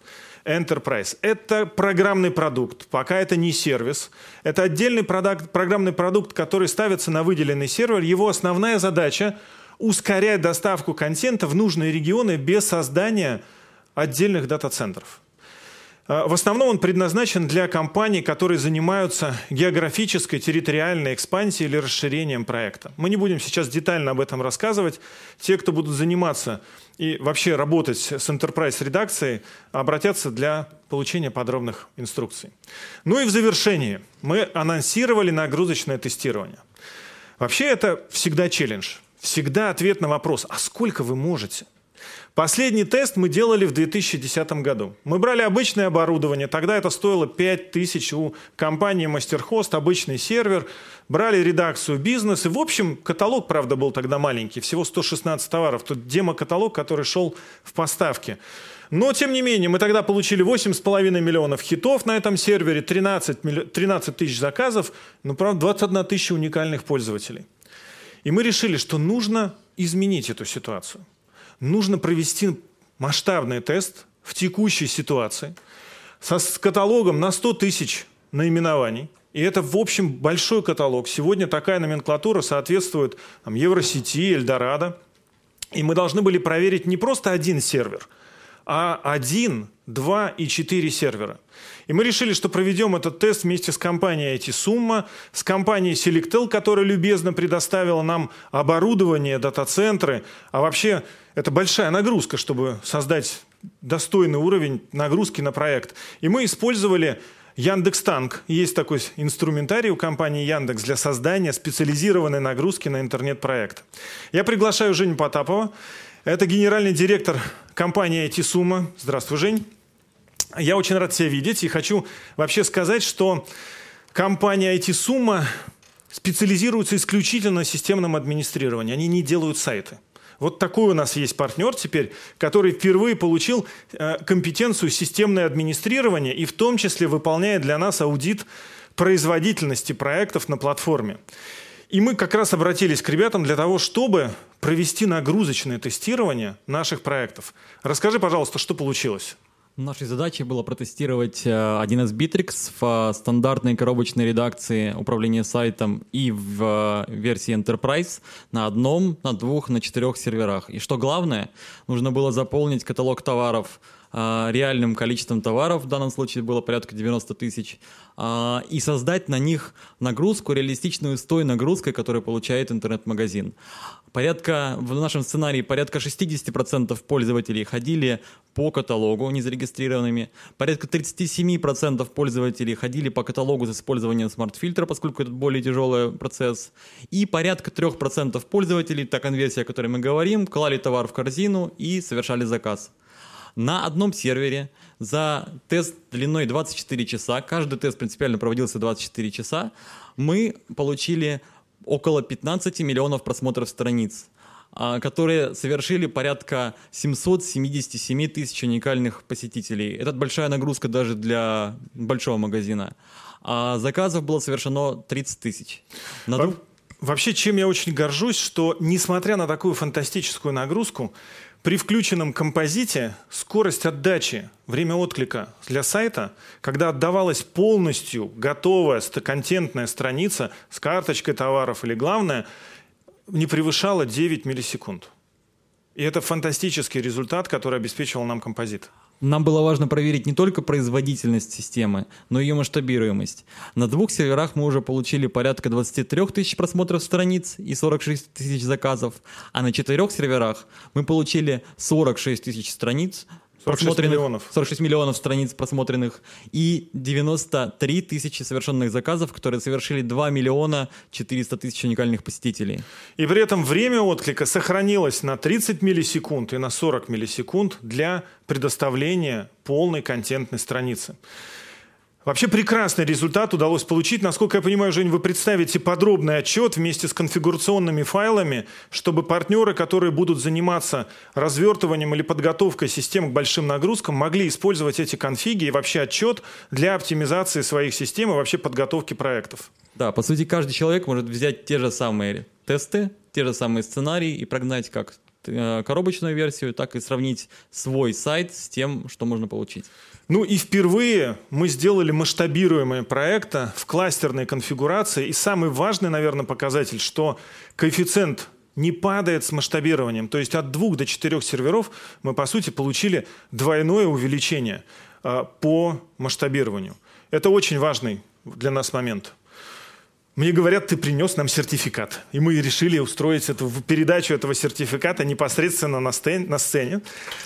Enterprise. Это программный продукт, пока это не сервис. Это отдельный продукт, программный продукт, который ставится на выделенный сервер. Его основная задача – ускорять доставку контента в нужные регионы без создания отдельных дата-центров. А, в основном он предназначен для компаний, которые занимаются географической территориальной экспансией или расширением проекта. Мы не будем сейчас детально об этом рассказывать. Те, кто будут заниматься и вообще работать с Enterprise редакцией, обратятся для получения подробных инструкций. Ну и в завершении мы анонсировали нагрузочное тестирование. Вообще это всегда челлендж. Всегда ответ на вопрос, а сколько вы можете – Последний тест мы делали в 2010 году. Мы брали обычное оборудование, тогда это стоило 5000 у компании Мастерхост, обычный сервер, брали редакцию бизнес, и в общем каталог, правда, был тогда маленький, всего 116 товаров, тот демо-каталог, который шел в поставке. Но, тем не менее, мы тогда получили 8,5 миллионов хитов на этом сервере, 13, милли... 13 тысяч заказов, но, ну, правда, 21 тысяча уникальных пользователей. И мы решили, что нужно изменить эту ситуацию нужно провести масштабный тест в текущей ситуации со, с каталогом на 100 тысяч наименований. И это, в общем, большой каталог. Сегодня такая номенклатура соответствует там, Евросети, Эльдорадо. И мы должны были проверить не просто один сервер – а один два и четыре сервера. И мы решили, что проведем этот тест вместе с компанией IT-Сумма, с компанией Selectel, которая любезно предоставила нам оборудование, дата-центры. А вообще, это большая нагрузка, чтобы создать достойный уровень нагрузки на проект. И мы использовали Яндекс Танк. Есть такой инструментарий у компании Яндекс для создания специализированной нагрузки на интернет-проект. Я приглашаю Женю Потапова. Это генеральный директор компании IT Сума. Здравствуй, Жень. Я очень рад тебя видеть и хочу вообще сказать, что компания IT Сума специализируется исключительно на системном администрировании. Они не делают сайты. Вот такой у нас есть партнер теперь, который впервые получил э, компетенцию системное администрирование и в том числе выполняет для нас аудит производительности проектов на платформе. И мы как раз обратились к ребятам для того, чтобы провести нагрузочное тестирование наших проектов. Расскажи, пожалуйста, что получилось. Нашей задачей было протестировать 1С э, Bittrex в э, стандартной коробочной редакции управления сайтом и в э, версии Enterprise на одном, на двух, на четырех серверах. И что главное, нужно было заполнить каталог товаров – а, реальным количеством товаров, в данном случае было порядка 90 тысяч, а, и создать на них нагрузку, реалистичную с той нагрузкой, которую получает интернет-магазин. Порядка, в нашем сценарии порядка 60% пользователей ходили по каталогу незарегистрированными, порядка 37% пользователей ходили по каталогу с использованием смарт-фильтра, поскольку это более тяжелый процесс, и порядка 3% пользователей, та конверсия, о которой мы говорим, клали товар в корзину и совершали заказ на одном сервере за тест длиной 24 часа, каждый тест принципиально проводился 24 часа, мы получили около 15 миллионов просмотров страниц а, которые совершили порядка 777 тысяч уникальных посетителей. Это большая нагрузка даже для большого магазина. А заказов было совершено 30 тысяч. На... Вообще, чем я очень горжусь, что, несмотря на такую фантастическую нагрузку, при включенном композите скорость отдачи, время отклика для сайта, когда отдавалась полностью готовая контентная страница с карточкой товаров или главное, не превышала 9 миллисекунд. И это фантастический результат, который обеспечивал нам композит. Нам было важно проверить не только производительность системы, но и ее масштабируемость. На двух серверах мы уже получили порядка 23 тысяч просмотров страниц и 46 тысяч заказов, а на четырех серверах мы получили 46 тысяч страниц, просмотренных, миллионов. 46 миллионов страниц просмотренных и 93 тысячи совершенных заказов, которые совершили 2 миллиона 400 тысяч уникальных посетителей. И при этом время отклика сохранилось на 30 миллисекунд и на 40 миллисекунд для предоставления полной контентной страницы. Вообще прекрасный результат удалось получить. Насколько я понимаю, Жень, вы представите подробный отчет вместе с конфигурационными файлами, чтобы партнеры, которые будут заниматься развертыванием или подготовкой систем к большим нагрузкам, могли использовать эти конфиги и вообще отчет для оптимизации своих систем и вообще подготовки проектов. Да, по сути, каждый человек может взять те же самые тесты, те же самые сценарии и прогнать как э, коробочную версию, так и сравнить свой сайт с тем, что можно получить. Ну и впервые мы сделали масштабируемые проекты в кластерной конфигурации. И самый важный, наверное, показатель, что коэффициент не падает с масштабированием. То есть от двух до четырех серверов мы, по сути, получили двойное увеличение а, по масштабированию. Это очень важный для нас момент. Мне говорят, ты принес нам сертификат. И мы решили устроить эту, передачу этого сертификата непосредственно на, сцен, на сцене.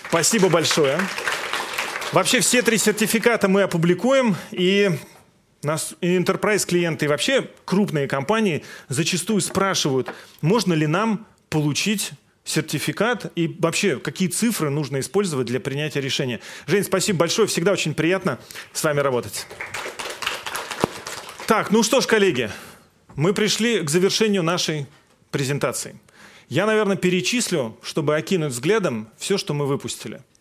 Спасибо большое. Вообще все три сертификата мы опубликуем, и нас enterprise клиенты и вообще крупные компании зачастую спрашивают, можно ли нам получить сертификат и вообще какие цифры нужно использовать для принятия решения. Жень, спасибо большое, всегда очень приятно с вами работать. Так, ну что ж, коллеги, мы пришли к завершению нашей презентации. Я, наверное, перечислю, чтобы окинуть взглядом все, что мы выпустили –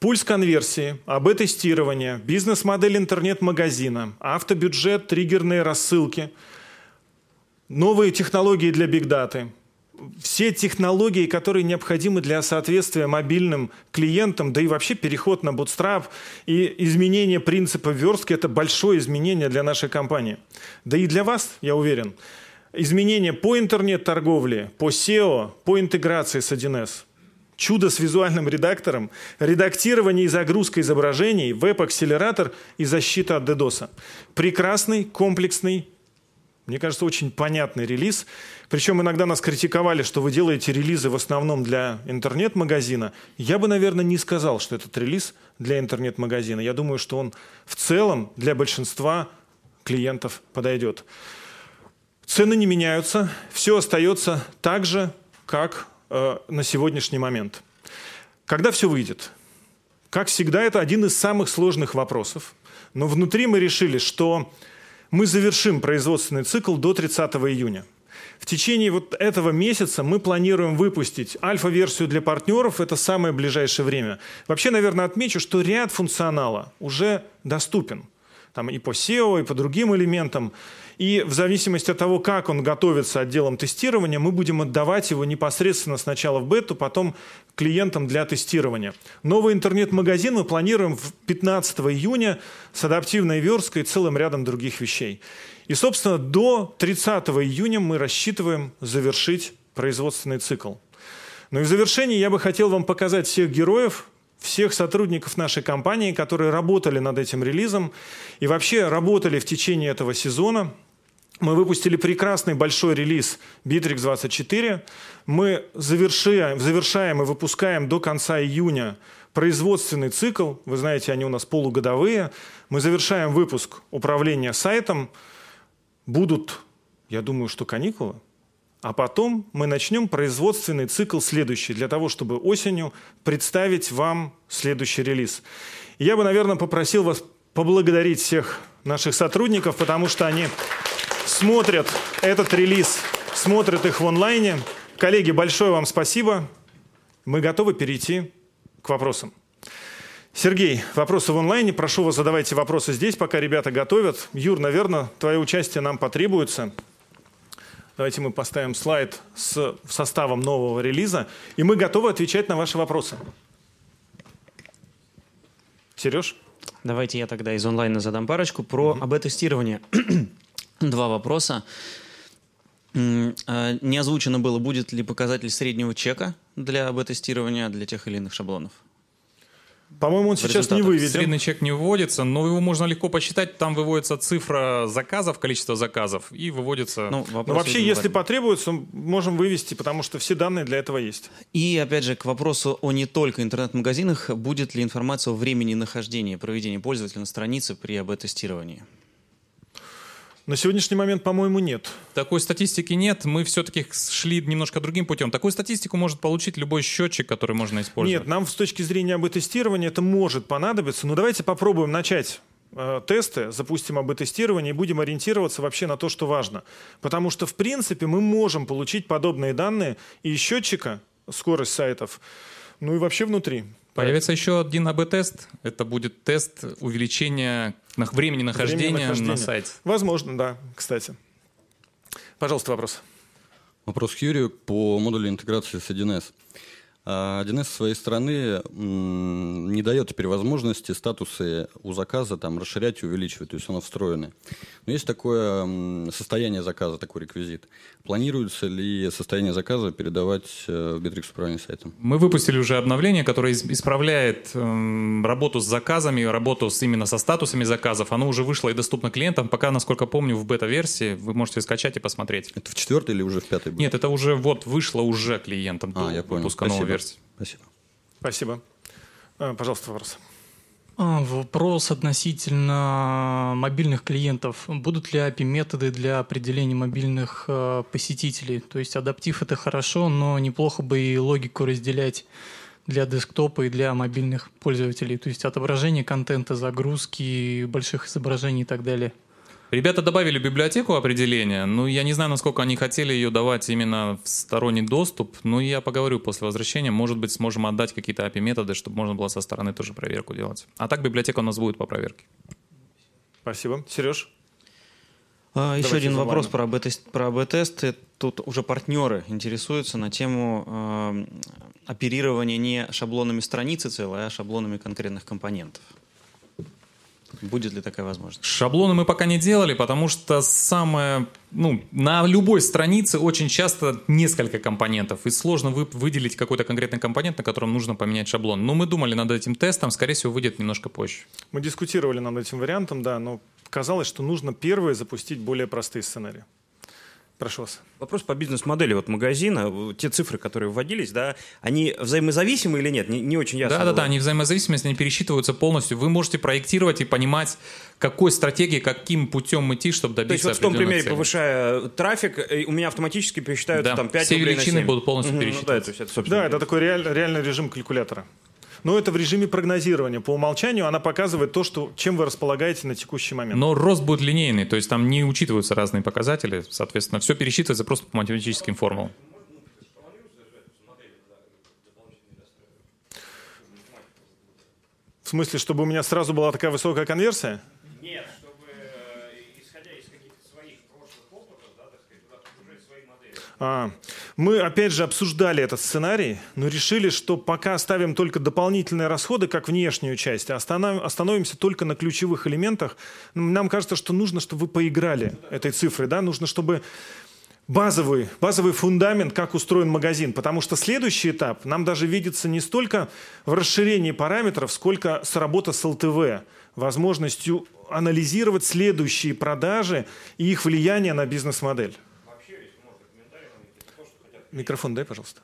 Пульс конверсии, АБ-тестирование, бизнес-модель интернет-магазина, автобюджет, триггерные рассылки, новые технологии для бигдаты, все технологии, которые необходимы для соответствия мобильным клиентам, да и вообще переход на Bootstrap и изменение принципа верстки – это большое изменение для нашей компании. Да и для вас, я уверен. Изменения по интернет-торговле, по SEO, по интеграции с 1С – чудо с визуальным редактором, редактирование и загрузка изображений, веб-акселератор и защита от дедоса. Прекрасный, комплексный, мне кажется, очень понятный релиз. Причем иногда нас критиковали, что вы делаете релизы в основном для интернет-магазина. Я бы, наверное, не сказал, что этот релиз для интернет-магазина. Я думаю, что он в целом для большинства клиентов подойдет. Цены не меняются, все остается так же, как Э, на сегодняшний момент. Когда все выйдет? Как всегда, это один из самых сложных вопросов. Но внутри мы решили, что мы завершим производственный цикл до 30 июня. В течение вот этого месяца мы планируем выпустить альфа-версию для партнеров. Это самое ближайшее время. Вообще, наверное, отмечу, что ряд функционала уже доступен. Там и по SEO, и по другим элементам. И в зависимости от того, как он готовится отделом тестирования, мы будем отдавать его непосредственно сначала в бету, потом клиентам для тестирования. Новый интернет-магазин мы планируем 15 июня с адаптивной версткой и целым рядом других вещей. И, собственно, до 30 июня мы рассчитываем завершить производственный цикл. Ну и в завершении я бы хотел вам показать всех героев, всех сотрудников нашей компании, которые работали над этим релизом и вообще работали в течение этого сезона мы выпустили прекрасный большой релиз Bittrex 24. Мы завершаем, завершаем и выпускаем до конца июня производственный цикл. Вы знаете, они у нас полугодовые. Мы завершаем выпуск управления сайтом. Будут, я думаю, что каникулы. А потом мы начнем производственный цикл следующий, для того, чтобы осенью представить вам следующий релиз. я бы, наверное, попросил вас поблагодарить всех наших сотрудников, потому что они смотрят этот релиз, смотрят их в онлайне. Коллеги, большое вам спасибо. Мы готовы перейти к вопросам. Сергей, вопросы в онлайне. Прошу вас, задавайте вопросы здесь, пока ребята готовят. Юр, наверное, твое участие нам потребуется. Давайте мы поставим слайд с составом нового релиза, и мы готовы отвечать на ваши вопросы. Сереж? Давайте я тогда из онлайна задам парочку про mm-hmm. АБ-тестирование. (clears throat) Два вопроса. А, не озвучено было, будет ли показатель среднего чека для АБ-тестирования для тех или иных шаблонов. По-моему, он сейчас не выведен. Средний чек не выводится, но его можно легко посчитать. Там выводится цифра заказов, количество заказов, и выводится... Ну, но ну, вообще, если важен. потребуется, можем вывести, потому что все данные для этого есть. И, опять же, к вопросу о не только интернет-магазинах, будет ли информация о времени нахождения, проведения пользователя на странице при АБ-тестировании? На сегодняшний момент, по-моему, нет. Такой статистики нет. Мы все-таки шли немножко другим путем. Такую статистику может получить любой счетчик, который можно использовать. Нет, нам с точки зрения АБ-тестирования это может понадобиться. Но давайте попробуем начать э, тесты, запустим АБ-тестирование и будем ориентироваться вообще на то, что важно. Потому что, в принципе, мы можем получить подобные данные и счетчика, скорость сайтов, ну и вообще внутри. Появится еще один АБ-тест. Это будет тест увеличения времени нахождения, времени нахождения на сайте. Возможно, да, кстати. Пожалуйста, вопрос. Вопрос к Юрию по модулю интеграции с 1С. А один из своей страны не дает теперь возможности статусы у заказа там, расширять и увеличивать, то есть оно встроено. Но есть такое состояние заказа, такой реквизит. Планируется ли состояние заказа передавать э, в Bittrex управление сайтом? Мы выпустили уже обновление, которое исправляет работу с заказами, работу с, именно со статусами заказов. Оно уже вышло и доступно клиентам. Пока, насколько помню, в бета-версии вы можете скачать и посмотреть. Это в четвертой или уже в пятой? Нет, это уже вот вышло уже клиентам. А, я понял. Спасибо версий. Спасибо. Спасибо. Э, пожалуйста, вопрос. А, вопрос относительно мобильных клиентов. Будут ли API-методы для определения мобильных э, посетителей? То есть адаптив это хорошо, но неплохо бы и логику разделять для десктопа и для мобильных пользователей. То есть отображение контента, загрузки, больших изображений и так далее. Ребята добавили библиотеку определения. но ну, я не знаю, насколько они хотели ее давать именно в сторонний доступ, но я поговорю после возвращения, может быть, сможем отдать какие-то API-методы, чтобы можно было со стороны тоже проверку делать. А так библиотека у нас будет по проверке. Спасибо. Сереж? А, еще один вопрос про АБ-тест. Про АБ-тесты тут уже партнеры интересуются на тему э, оперирования не шаблонами страницы целой, а шаблонами конкретных компонентов будет ли такая возможность? Шаблоны мы пока не делали, потому что самое, ну, на любой странице очень часто несколько компонентов, и сложно вы, выделить какой-то конкретный компонент, на котором нужно поменять шаблон. Но мы думали над этим тестом, скорее всего, выйдет немножко позже. Мы дискутировали над этим вариантом, да, но казалось, что нужно первое запустить более простые сценарии. Прошу вас. Вопрос по бизнес-модели вот магазина. Те цифры, которые вводились, да, они взаимозависимы или нет? Не, не очень ясно. Да, было. да, да, они взаимозависимы, если они пересчитываются полностью. Вы можете проектировать и понимать, какой стратегии, каким путем идти, чтобы добиться То есть вот в том примере, цели. повышая э, трафик, э, у меня автоматически пересчитают да. там 5 Все величины будут полностью пересчитываться. Ну, да, это, это, да, это такой реаль, реальный режим калькулятора но это в режиме прогнозирования. По умолчанию она показывает то, что, чем вы располагаете на текущий момент. Но рост будет линейный, то есть там не учитываются разные показатели, соответственно, все пересчитывается просто по математическим формулам. В смысле, чтобы у меня сразу была такая высокая конверсия? А, мы, опять же, обсуждали этот сценарий, но решили, что пока оставим только дополнительные расходы, как внешнюю часть, а остановимся только на ключевых элементах. Ну, нам кажется, что нужно, чтобы вы поиграли этой цифрой, да, нужно, чтобы базовый, базовый фундамент, как устроен магазин. Потому что следующий этап нам даже видится не столько в расширении параметров, сколько с работа с ЛТВ, возможностью анализировать следующие продажи и их влияние на бизнес-модель. Микрофон дай, пожалуйста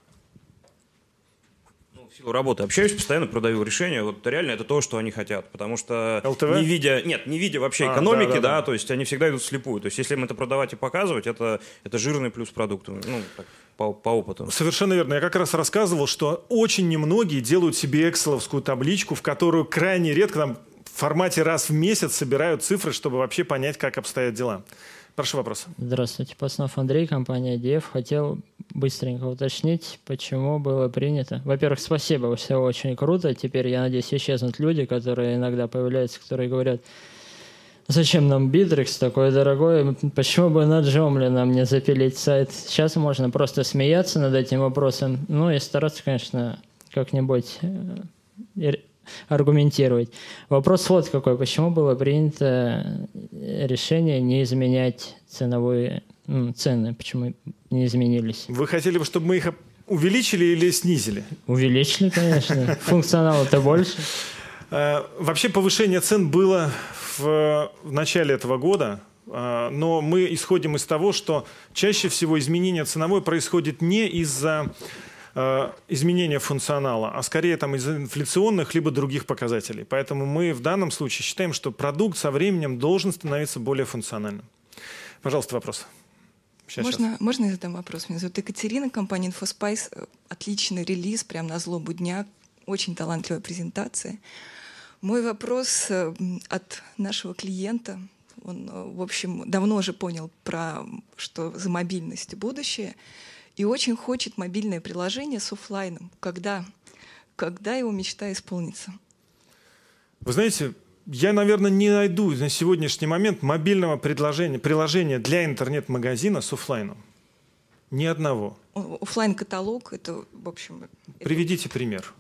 ну, силу работы общаюсь, постоянно продаю решения. Вот реально это то, что они хотят. Потому что LTV? не видя, нет, не видя вообще а, экономики, да, да, да, да, то есть они всегда идут слепую. То есть, если им это продавать и показывать, это, это жирный плюс продукту. Ну, так, по, по опыту. Совершенно верно. Я как раз рассказывал, что очень немногие делают себе экселовскую табличку, в которую крайне редко там в формате раз в месяц собирают цифры, чтобы вообще понять, как обстоят дела. Прошу вопрос. Здравствуйте, Паснов Андрей, компания DF. Хотел быстренько уточнить, почему было принято. Во-первых, спасибо, все очень круто. Теперь, я надеюсь, исчезнут люди, которые иногда появляются, которые говорят, зачем нам Битрикс такой дорогой, почему бы на Джомле нам не запилить сайт. Сейчас можно просто смеяться над этим вопросом, ну и стараться, конечно, как-нибудь э, аргументировать. Вопрос вот какой. Почему было принято решение не изменять ценовые ну, цены? Почему не изменились? Вы хотели бы, чтобы мы их увеличили или снизили? Увеличили, конечно. (laughs) Функционала-то больше. Э, вообще повышение цен было в, в начале этого года, э, но мы исходим из того, что чаще всего изменение ценовой происходит не из-за Э, изменения функционала, а скорее там из инфляционных либо других показателей. Поэтому мы в данном случае считаем, что продукт со временем должен становиться более функциональным. Пожалуйста, вопрос. Сейчас, можно, сейчас. можно я задам вопрос? Меня зовут Екатерина, компания InfoSpice. Отличный релиз, прям на злобу дня. Очень талантливая презентация. Мой вопрос э, от нашего клиента. Он, э, в общем, давно уже понял про что за мобильность и будущее и очень хочет мобильное приложение с офлайном, когда, когда его мечта исполнится. Вы знаете, я, наверное, не найду на сегодняшний момент мобильного предложения, приложения для интернет-магазина с офлайном. Ни одного. Офлайн-каталог это, в общем. Приведите это... пример.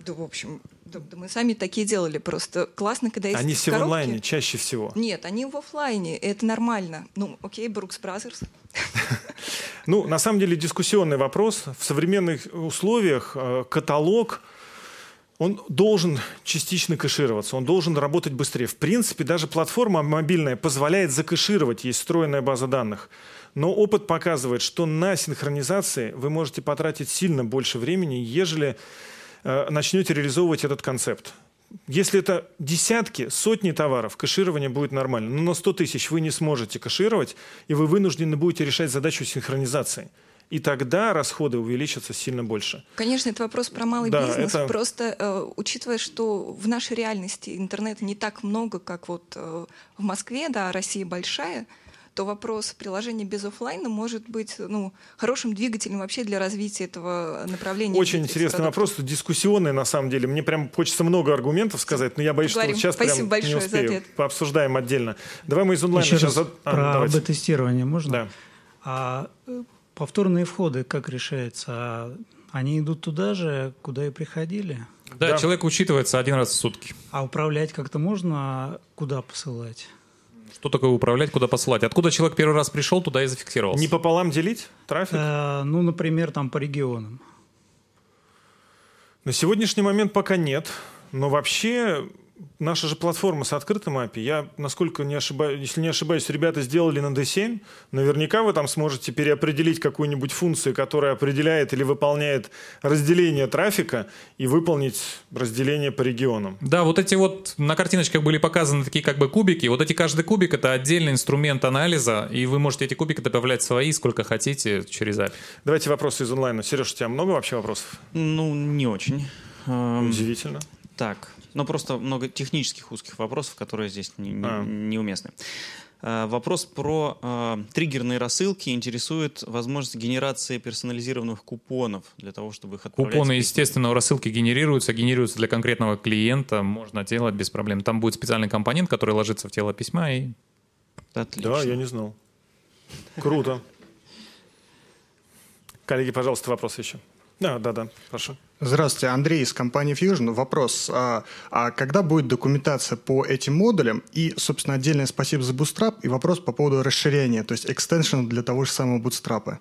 Да, в общем, да мы сами такие делали, просто классно, когда есть Они все в онлайне чаще всего. Нет, они в офлайне, это нормально. Ну, окей, Брукс Бразерс. (laughs) Ну, на самом деле дискуссионный вопрос. В современных условиях э, каталог он должен частично кэшироваться, он должен работать быстрее. В принципе, даже платформа мобильная позволяет закэшировать, есть встроенная база данных. Но опыт показывает, что на синхронизации вы можете потратить сильно больше времени, ежели Э, начнете реализовывать этот концепт. Если это десятки, сотни товаров, кэширование будет нормально. Но на 100 тысяч вы не сможете кэшировать, и вы вынуждены будете решать задачу синхронизации и тогда расходы увеличатся сильно больше. Конечно, это вопрос про малый да, бизнес. Это... Просто э, учитывая, что в нашей реальности интернета не так много, как вот э, в Москве, да, а Россия большая, то вопрос приложения без офлайна может быть ну, хорошим двигателем вообще для развития этого направления. Очень интересный продуктов. вопрос, дискуссионный на самом деле. Мне прям хочется много аргументов сказать, но я боюсь, Поговорим. что сейчас Спасибо прям не успею. Пообсуждаем отдельно. Давай мы из онлайна Еще сейчас... Раз а, про давайте. тестирование можно? Да. А э, повторные входы как решается? А они идут туда же, куда и приходили? Да, да, человек учитывается один раз в сутки. А управлять как-то можно, а куда посылать? что такое управлять, куда посылать. Откуда человек первый раз пришел, туда и зафиксировался. Не пополам делить трафик? Э, ну, например, там по регионам. На сегодняшний момент пока нет. Но вообще наша же платформа с открытым API, я, насколько не ошибаюсь, если не ошибаюсь, ребята сделали на D7, наверняка вы там сможете переопределить какую-нибудь функцию, которая определяет или выполняет разделение трафика и выполнить разделение по регионам. Да, вот эти вот на картиночках были показаны такие как бы кубики, вот эти каждый кубик это отдельный инструмент анализа, и вы можете эти кубики добавлять свои, сколько хотите через API. Давайте вопросы из онлайна. Сереж, у тебя много вообще вопросов? Ну, не очень. Эм, Удивительно. Так, но ну, просто много технических узких вопросов, которые здесь не, не, а. неуместны. А, вопрос про э, триггерные рассылки интересует возможность генерации персонализированных купонов для того, чтобы их отправлять. Купоны, естественно, у рассылки генерируются, генерируются для конкретного клиента, можно делать без проблем. Там будет специальный компонент, который ложится в тело письма и... Отлично. Да, я не знал. Круто. Коллеги, пожалуйста, вопросы еще. Да, да, да, прошу. Здравствуйте, Андрей из компании Fusion. Вопрос, а, а когда будет документация по этим модулям? И, собственно, отдельное спасибо за Bootstrap и вопрос по поводу расширения, то есть экстеншн для того же самого Bootstrap.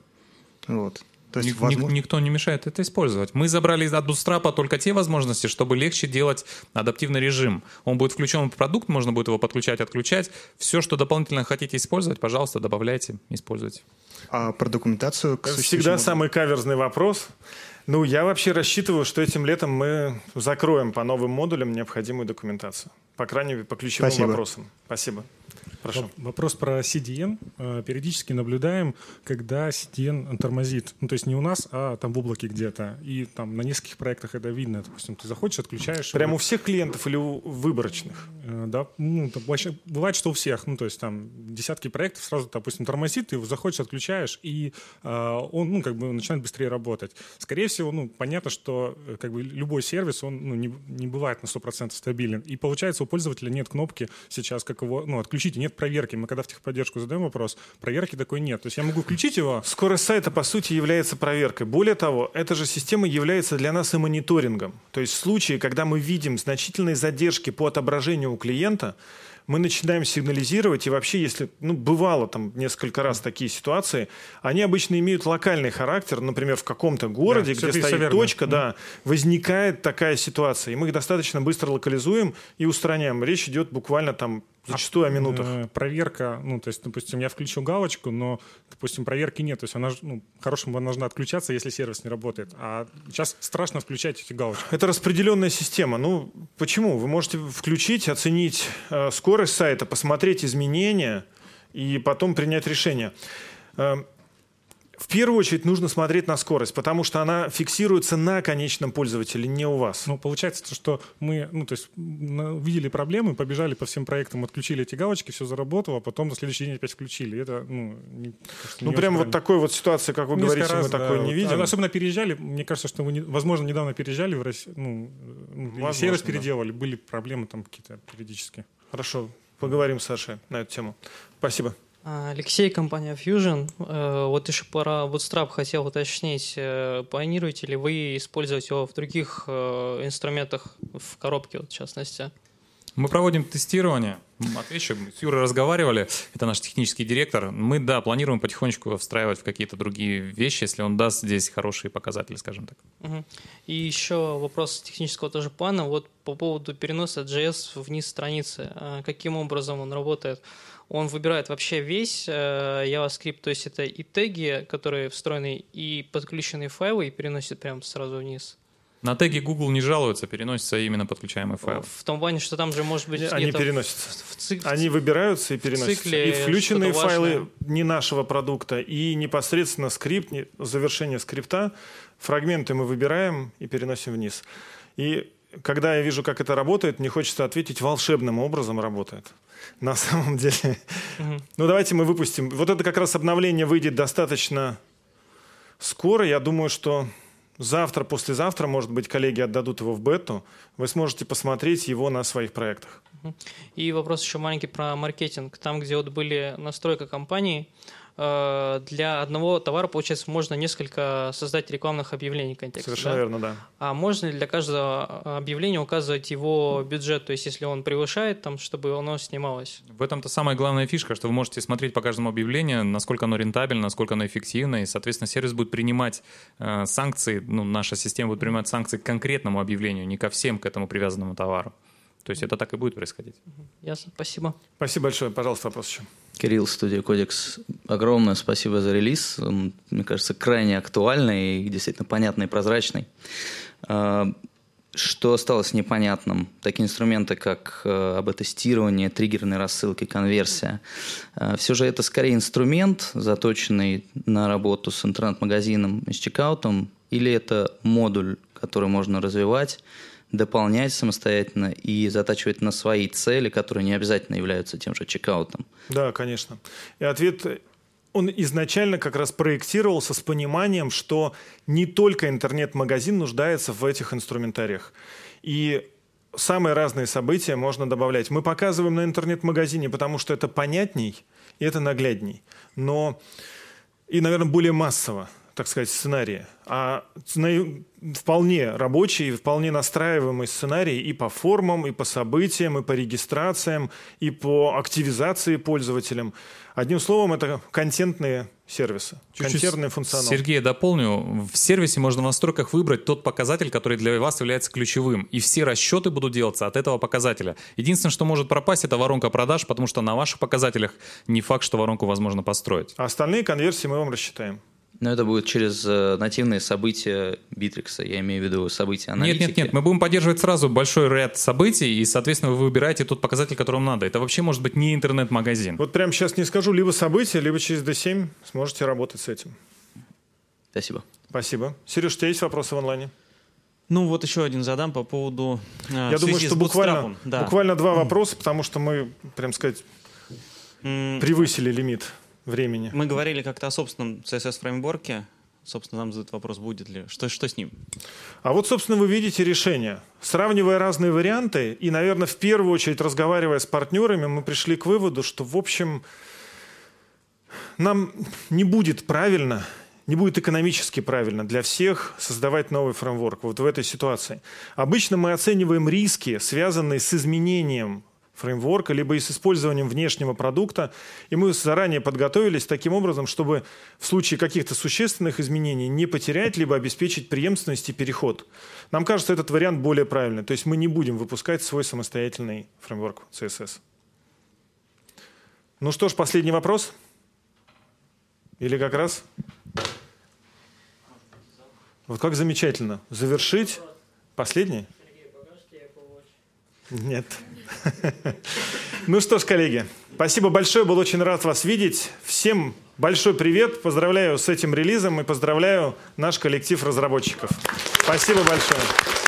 Вот. То есть, Ник- возможно... Никто не мешает это использовать. Мы забрали от Bootstrap только те возможности, чтобы легче делать адаптивный режим. Он будет включен в продукт, можно будет его подключать, отключать. Все, что дополнительно хотите использовать, пожалуйста, добавляйте, используйте. А про документацию? Всегда модулю. самый каверзный вопрос. Ну, я вообще рассчитываю, что этим летом мы закроем по новым модулям необходимую документацию. По крайней мере, по ключевым Спасибо. вопросам. Спасибо. Прошу. Вопрос про CDN. Э, периодически наблюдаем, когда CDN тормозит. Ну, то есть не у нас, а там в облаке где-то. И там на нескольких проектах это видно. Допустим, ты заходишь, отключаешь. Прямо у всех клиентов или у выборочных? Э, да. Ну, там, вообще, бывает, что у всех. Ну, то есть там десятки проектов сразу, допустим, тормозит, ты его заходишь, отключаешь, и э, он, ну, как бы начинает быстрее работать. Скорее всего, ну, понятно, что э, как бы любой сервис, он ну, не, не бывает на 100% стабилен. И получается, у пользователя нет кнопки сейчас, как его, ну, отключить, нет нет проверки. Мы когда в техподдержку задаем вопрос, проверки такой нет. То есть я могу включить его. Скорость сайта, по сути, является проверкой. Более того, эта же система является для нас и мониторингом. То есть в случае, когда мы видим значительные задержки по отображению у клиента, мы начинаем сигнализировать, и вообще, если, ну, бывало там несколько раз такие ситуации, они обычно имеют локальный характер, например, в каком-то городе, да, где стоит точка, mm да, возникает такая ситуация, и мы их достаточно быстро локализуем и устраняем. Речь идет буквально там Зачастую о а, минутах. Э, проверка, ну, то есть, допустим, я включу галочку, но, допустим, проверки нет. То есть она, ну, хорошему она должна отключаться, если сервис не работает. А сейчас страшно включать эти галочки. Это распределенная система. Ну, почему? Вы можете включить, оценить э, скорость сайта, посмотреть изменения и потом принять решение. Э, в первую очередь нужно смотреть на скорость, потому что она фиксируется на конечном пользователе, не у вас. Ну, получается, то, что мы, ну, то есть, видели проблемы, побежали по всем проектам, отключили эти галочки, все заработало, а потом на следующий день опять включили. Это, ну, не, кажется, ну, не прям вот такой вот ситуации, как вы Несколько говорите, раз, мы да, такой вот. не видим. А особенно переезжали, мне кажется, что вы, не, возможно, недавно переезжали в Россию, ну, ну возможно, сервис да. были проблемы там какие-то периодически. Хорошо, поговорим с Сашей на эту тему. Спасибо. А, Алексей, компания Fusion. Э, вот еще пора Bootstrap хотел уточнить. Э, планируете ли вы использовать его в других э, инструментах, в коробке вот, в частности? Мы проводим тестирование. Отвечу, с Юрой разговаривали, это наш технический директор. Мы, да, планируем потихонечку встраивать в какие-то другие вещи, если он даст здесь хорошие показатели, скажем так. И еще вопрос технического тоже плана. Вот по поводу переноса JS вниз страницы. А каким образом он работает? он выбирает вообще весь э, JavaScript, то есть это и теги, которые встроены, и подключенные файлы, и переносит прямо сразу вниз. На теги Google не жалуются, переносится именно подключаемый файл. В том плане, что там же может быть... Они переносятся. В, в цик... Они выбираются и переносятся. Цикле и включенные файлы не нашего продукта, и непосредственно скрипт, завершение скрипта, фрагменты мы выбираем и переносим вниз. И когда я вижу, как это работает, мне хочется ответить, волшебным образом работает. (laughs) на самом деле. Угу. Ну, давайте мы выпустим. Вот это как раз обновление выйдет достаточно скоро. Я думаю, что завтра, послезавтра, может быть, коллеги отдадут его в бету. Вы сможете посмотреть его на своих проектах. И вопрос еще маленький про маркетинг. Там, где вот были настройка компании, Э, для одного товара, получается, можно несколько создать рекламных объявлений контекста. Совершенно да? верно, да. А можно ли для каждого а, объявления указывать его бюджет, то есть если он превышает, там, чтобы оно снималось? В этом-то самая главная фишка, что вы можете смотреть по каждому объявлению, насколько оно рентабельно, насколько оно эффективно, и, соответственно, сервис будет принимать э, санкции, ну, наша система будет принимать санкции к конкретному объявлению, не ко всем к этому привязанному товару. То есть это так и будет происходить. Ясно, спасибо. Спасибо большое. Пожалуйста, вопрос еще. Кирилл, студия Кодекс, огромное спасибо за релиз. Он, мне кажется, крайне актуальный и действительно понятный и прозрачный. А, что осталось непонятным? Такие инструменты, как э, АБ-тестирование, триггерные рассылки, конверсия. А, все же это скорее инструмент, заточенный на работу с интернет-магазином и с чекаутом, или это модуль, который можно развивать, дополнять самостоятельно и затачивать на свои цели, которые не обязательно являются тем же чекаутом. Да, конечно. И ответ он изначально как раз проектировался с пониманием, что не только интернет-магазин нуждается в этих инструментариях. И самые разные события можно добавлять. Мы показываем на интернет-магазине, потому что это понятней и это наглядней. Но и, наверное, более массово так сказать, сценарии, а вполне рабочий, вполне настраиваемый сценарий и по формам, и по событиям, и по регистрациям, и по активизации пользователям. Одним словом, это контентные сервисы, Чуть-чуть контентный функционал. Сергей, я дополню. В сервисе можно в настройках выбрать тот показатель, который для вас является ключевым, и все расчеты будут делаться от этого показателя. Единственное, что может пропасть, это воронка продаж, потому что на ваших показателях не факт, что воронку возможно построить. А остальные конверсии мы вам рассчитаем. Но это будет через э, нативные события Битрикса, я имею в виду события аналитики. Нет, нет, нет, мы будем поддерживать сразу большой ряд событий, и, соответственно, вы выбираете тот показатель, который вам надо. Это вообще может быть не интернет-магазин. Вот прямо сейчас не скажу, либо события, либо через D7 сможете работать с этим. Спасибо. Спасибо. Сереж, у тебя есть вопросы в онлайне? Ну вот еще один задам по поводу... Э, я думаю, что буквально, да. буквально два вопроса, потому что мы, прям сказать, превысили лимит времени. Мы говорили как-то о собственном CSS-фреймворке. Собственно, нам задают вопрос, будет ли. Что, что с ним? А вот, собственно, вы видите решение. Сравнивая разные варианты и, наверное, в первую очередь разговаривая с партнерами, мы пришли к выводу, что, в общем, нам не будет правильно, не будет экономически правильно для всех создавать новый фреймворк вот в этой ситуации. Обычно мы оцениваем риски, связанные с изменением фреймворка, либо и с использованием внешнего продукта. И мы заранее подготовились таким образом, чтобы в случае каких-то существенных изменений не потерять, либо обеспечить преемственность и переход. Нам кажется, этот вариант более правильный. То есть мы не будем выпускать свой самостоятельный фреймворк CSS. Ну что ж, последний вопрос. Или как раз? Вот как замечательно. Завершить. Последний? Нет. (laughs) Ну что ж, коллеги, спасибо большое, был очень рад вас видеть. Всем большой привет, поздравляю с этим релизом и поздравляю наш коллектив разработчиков. Спасибо большое.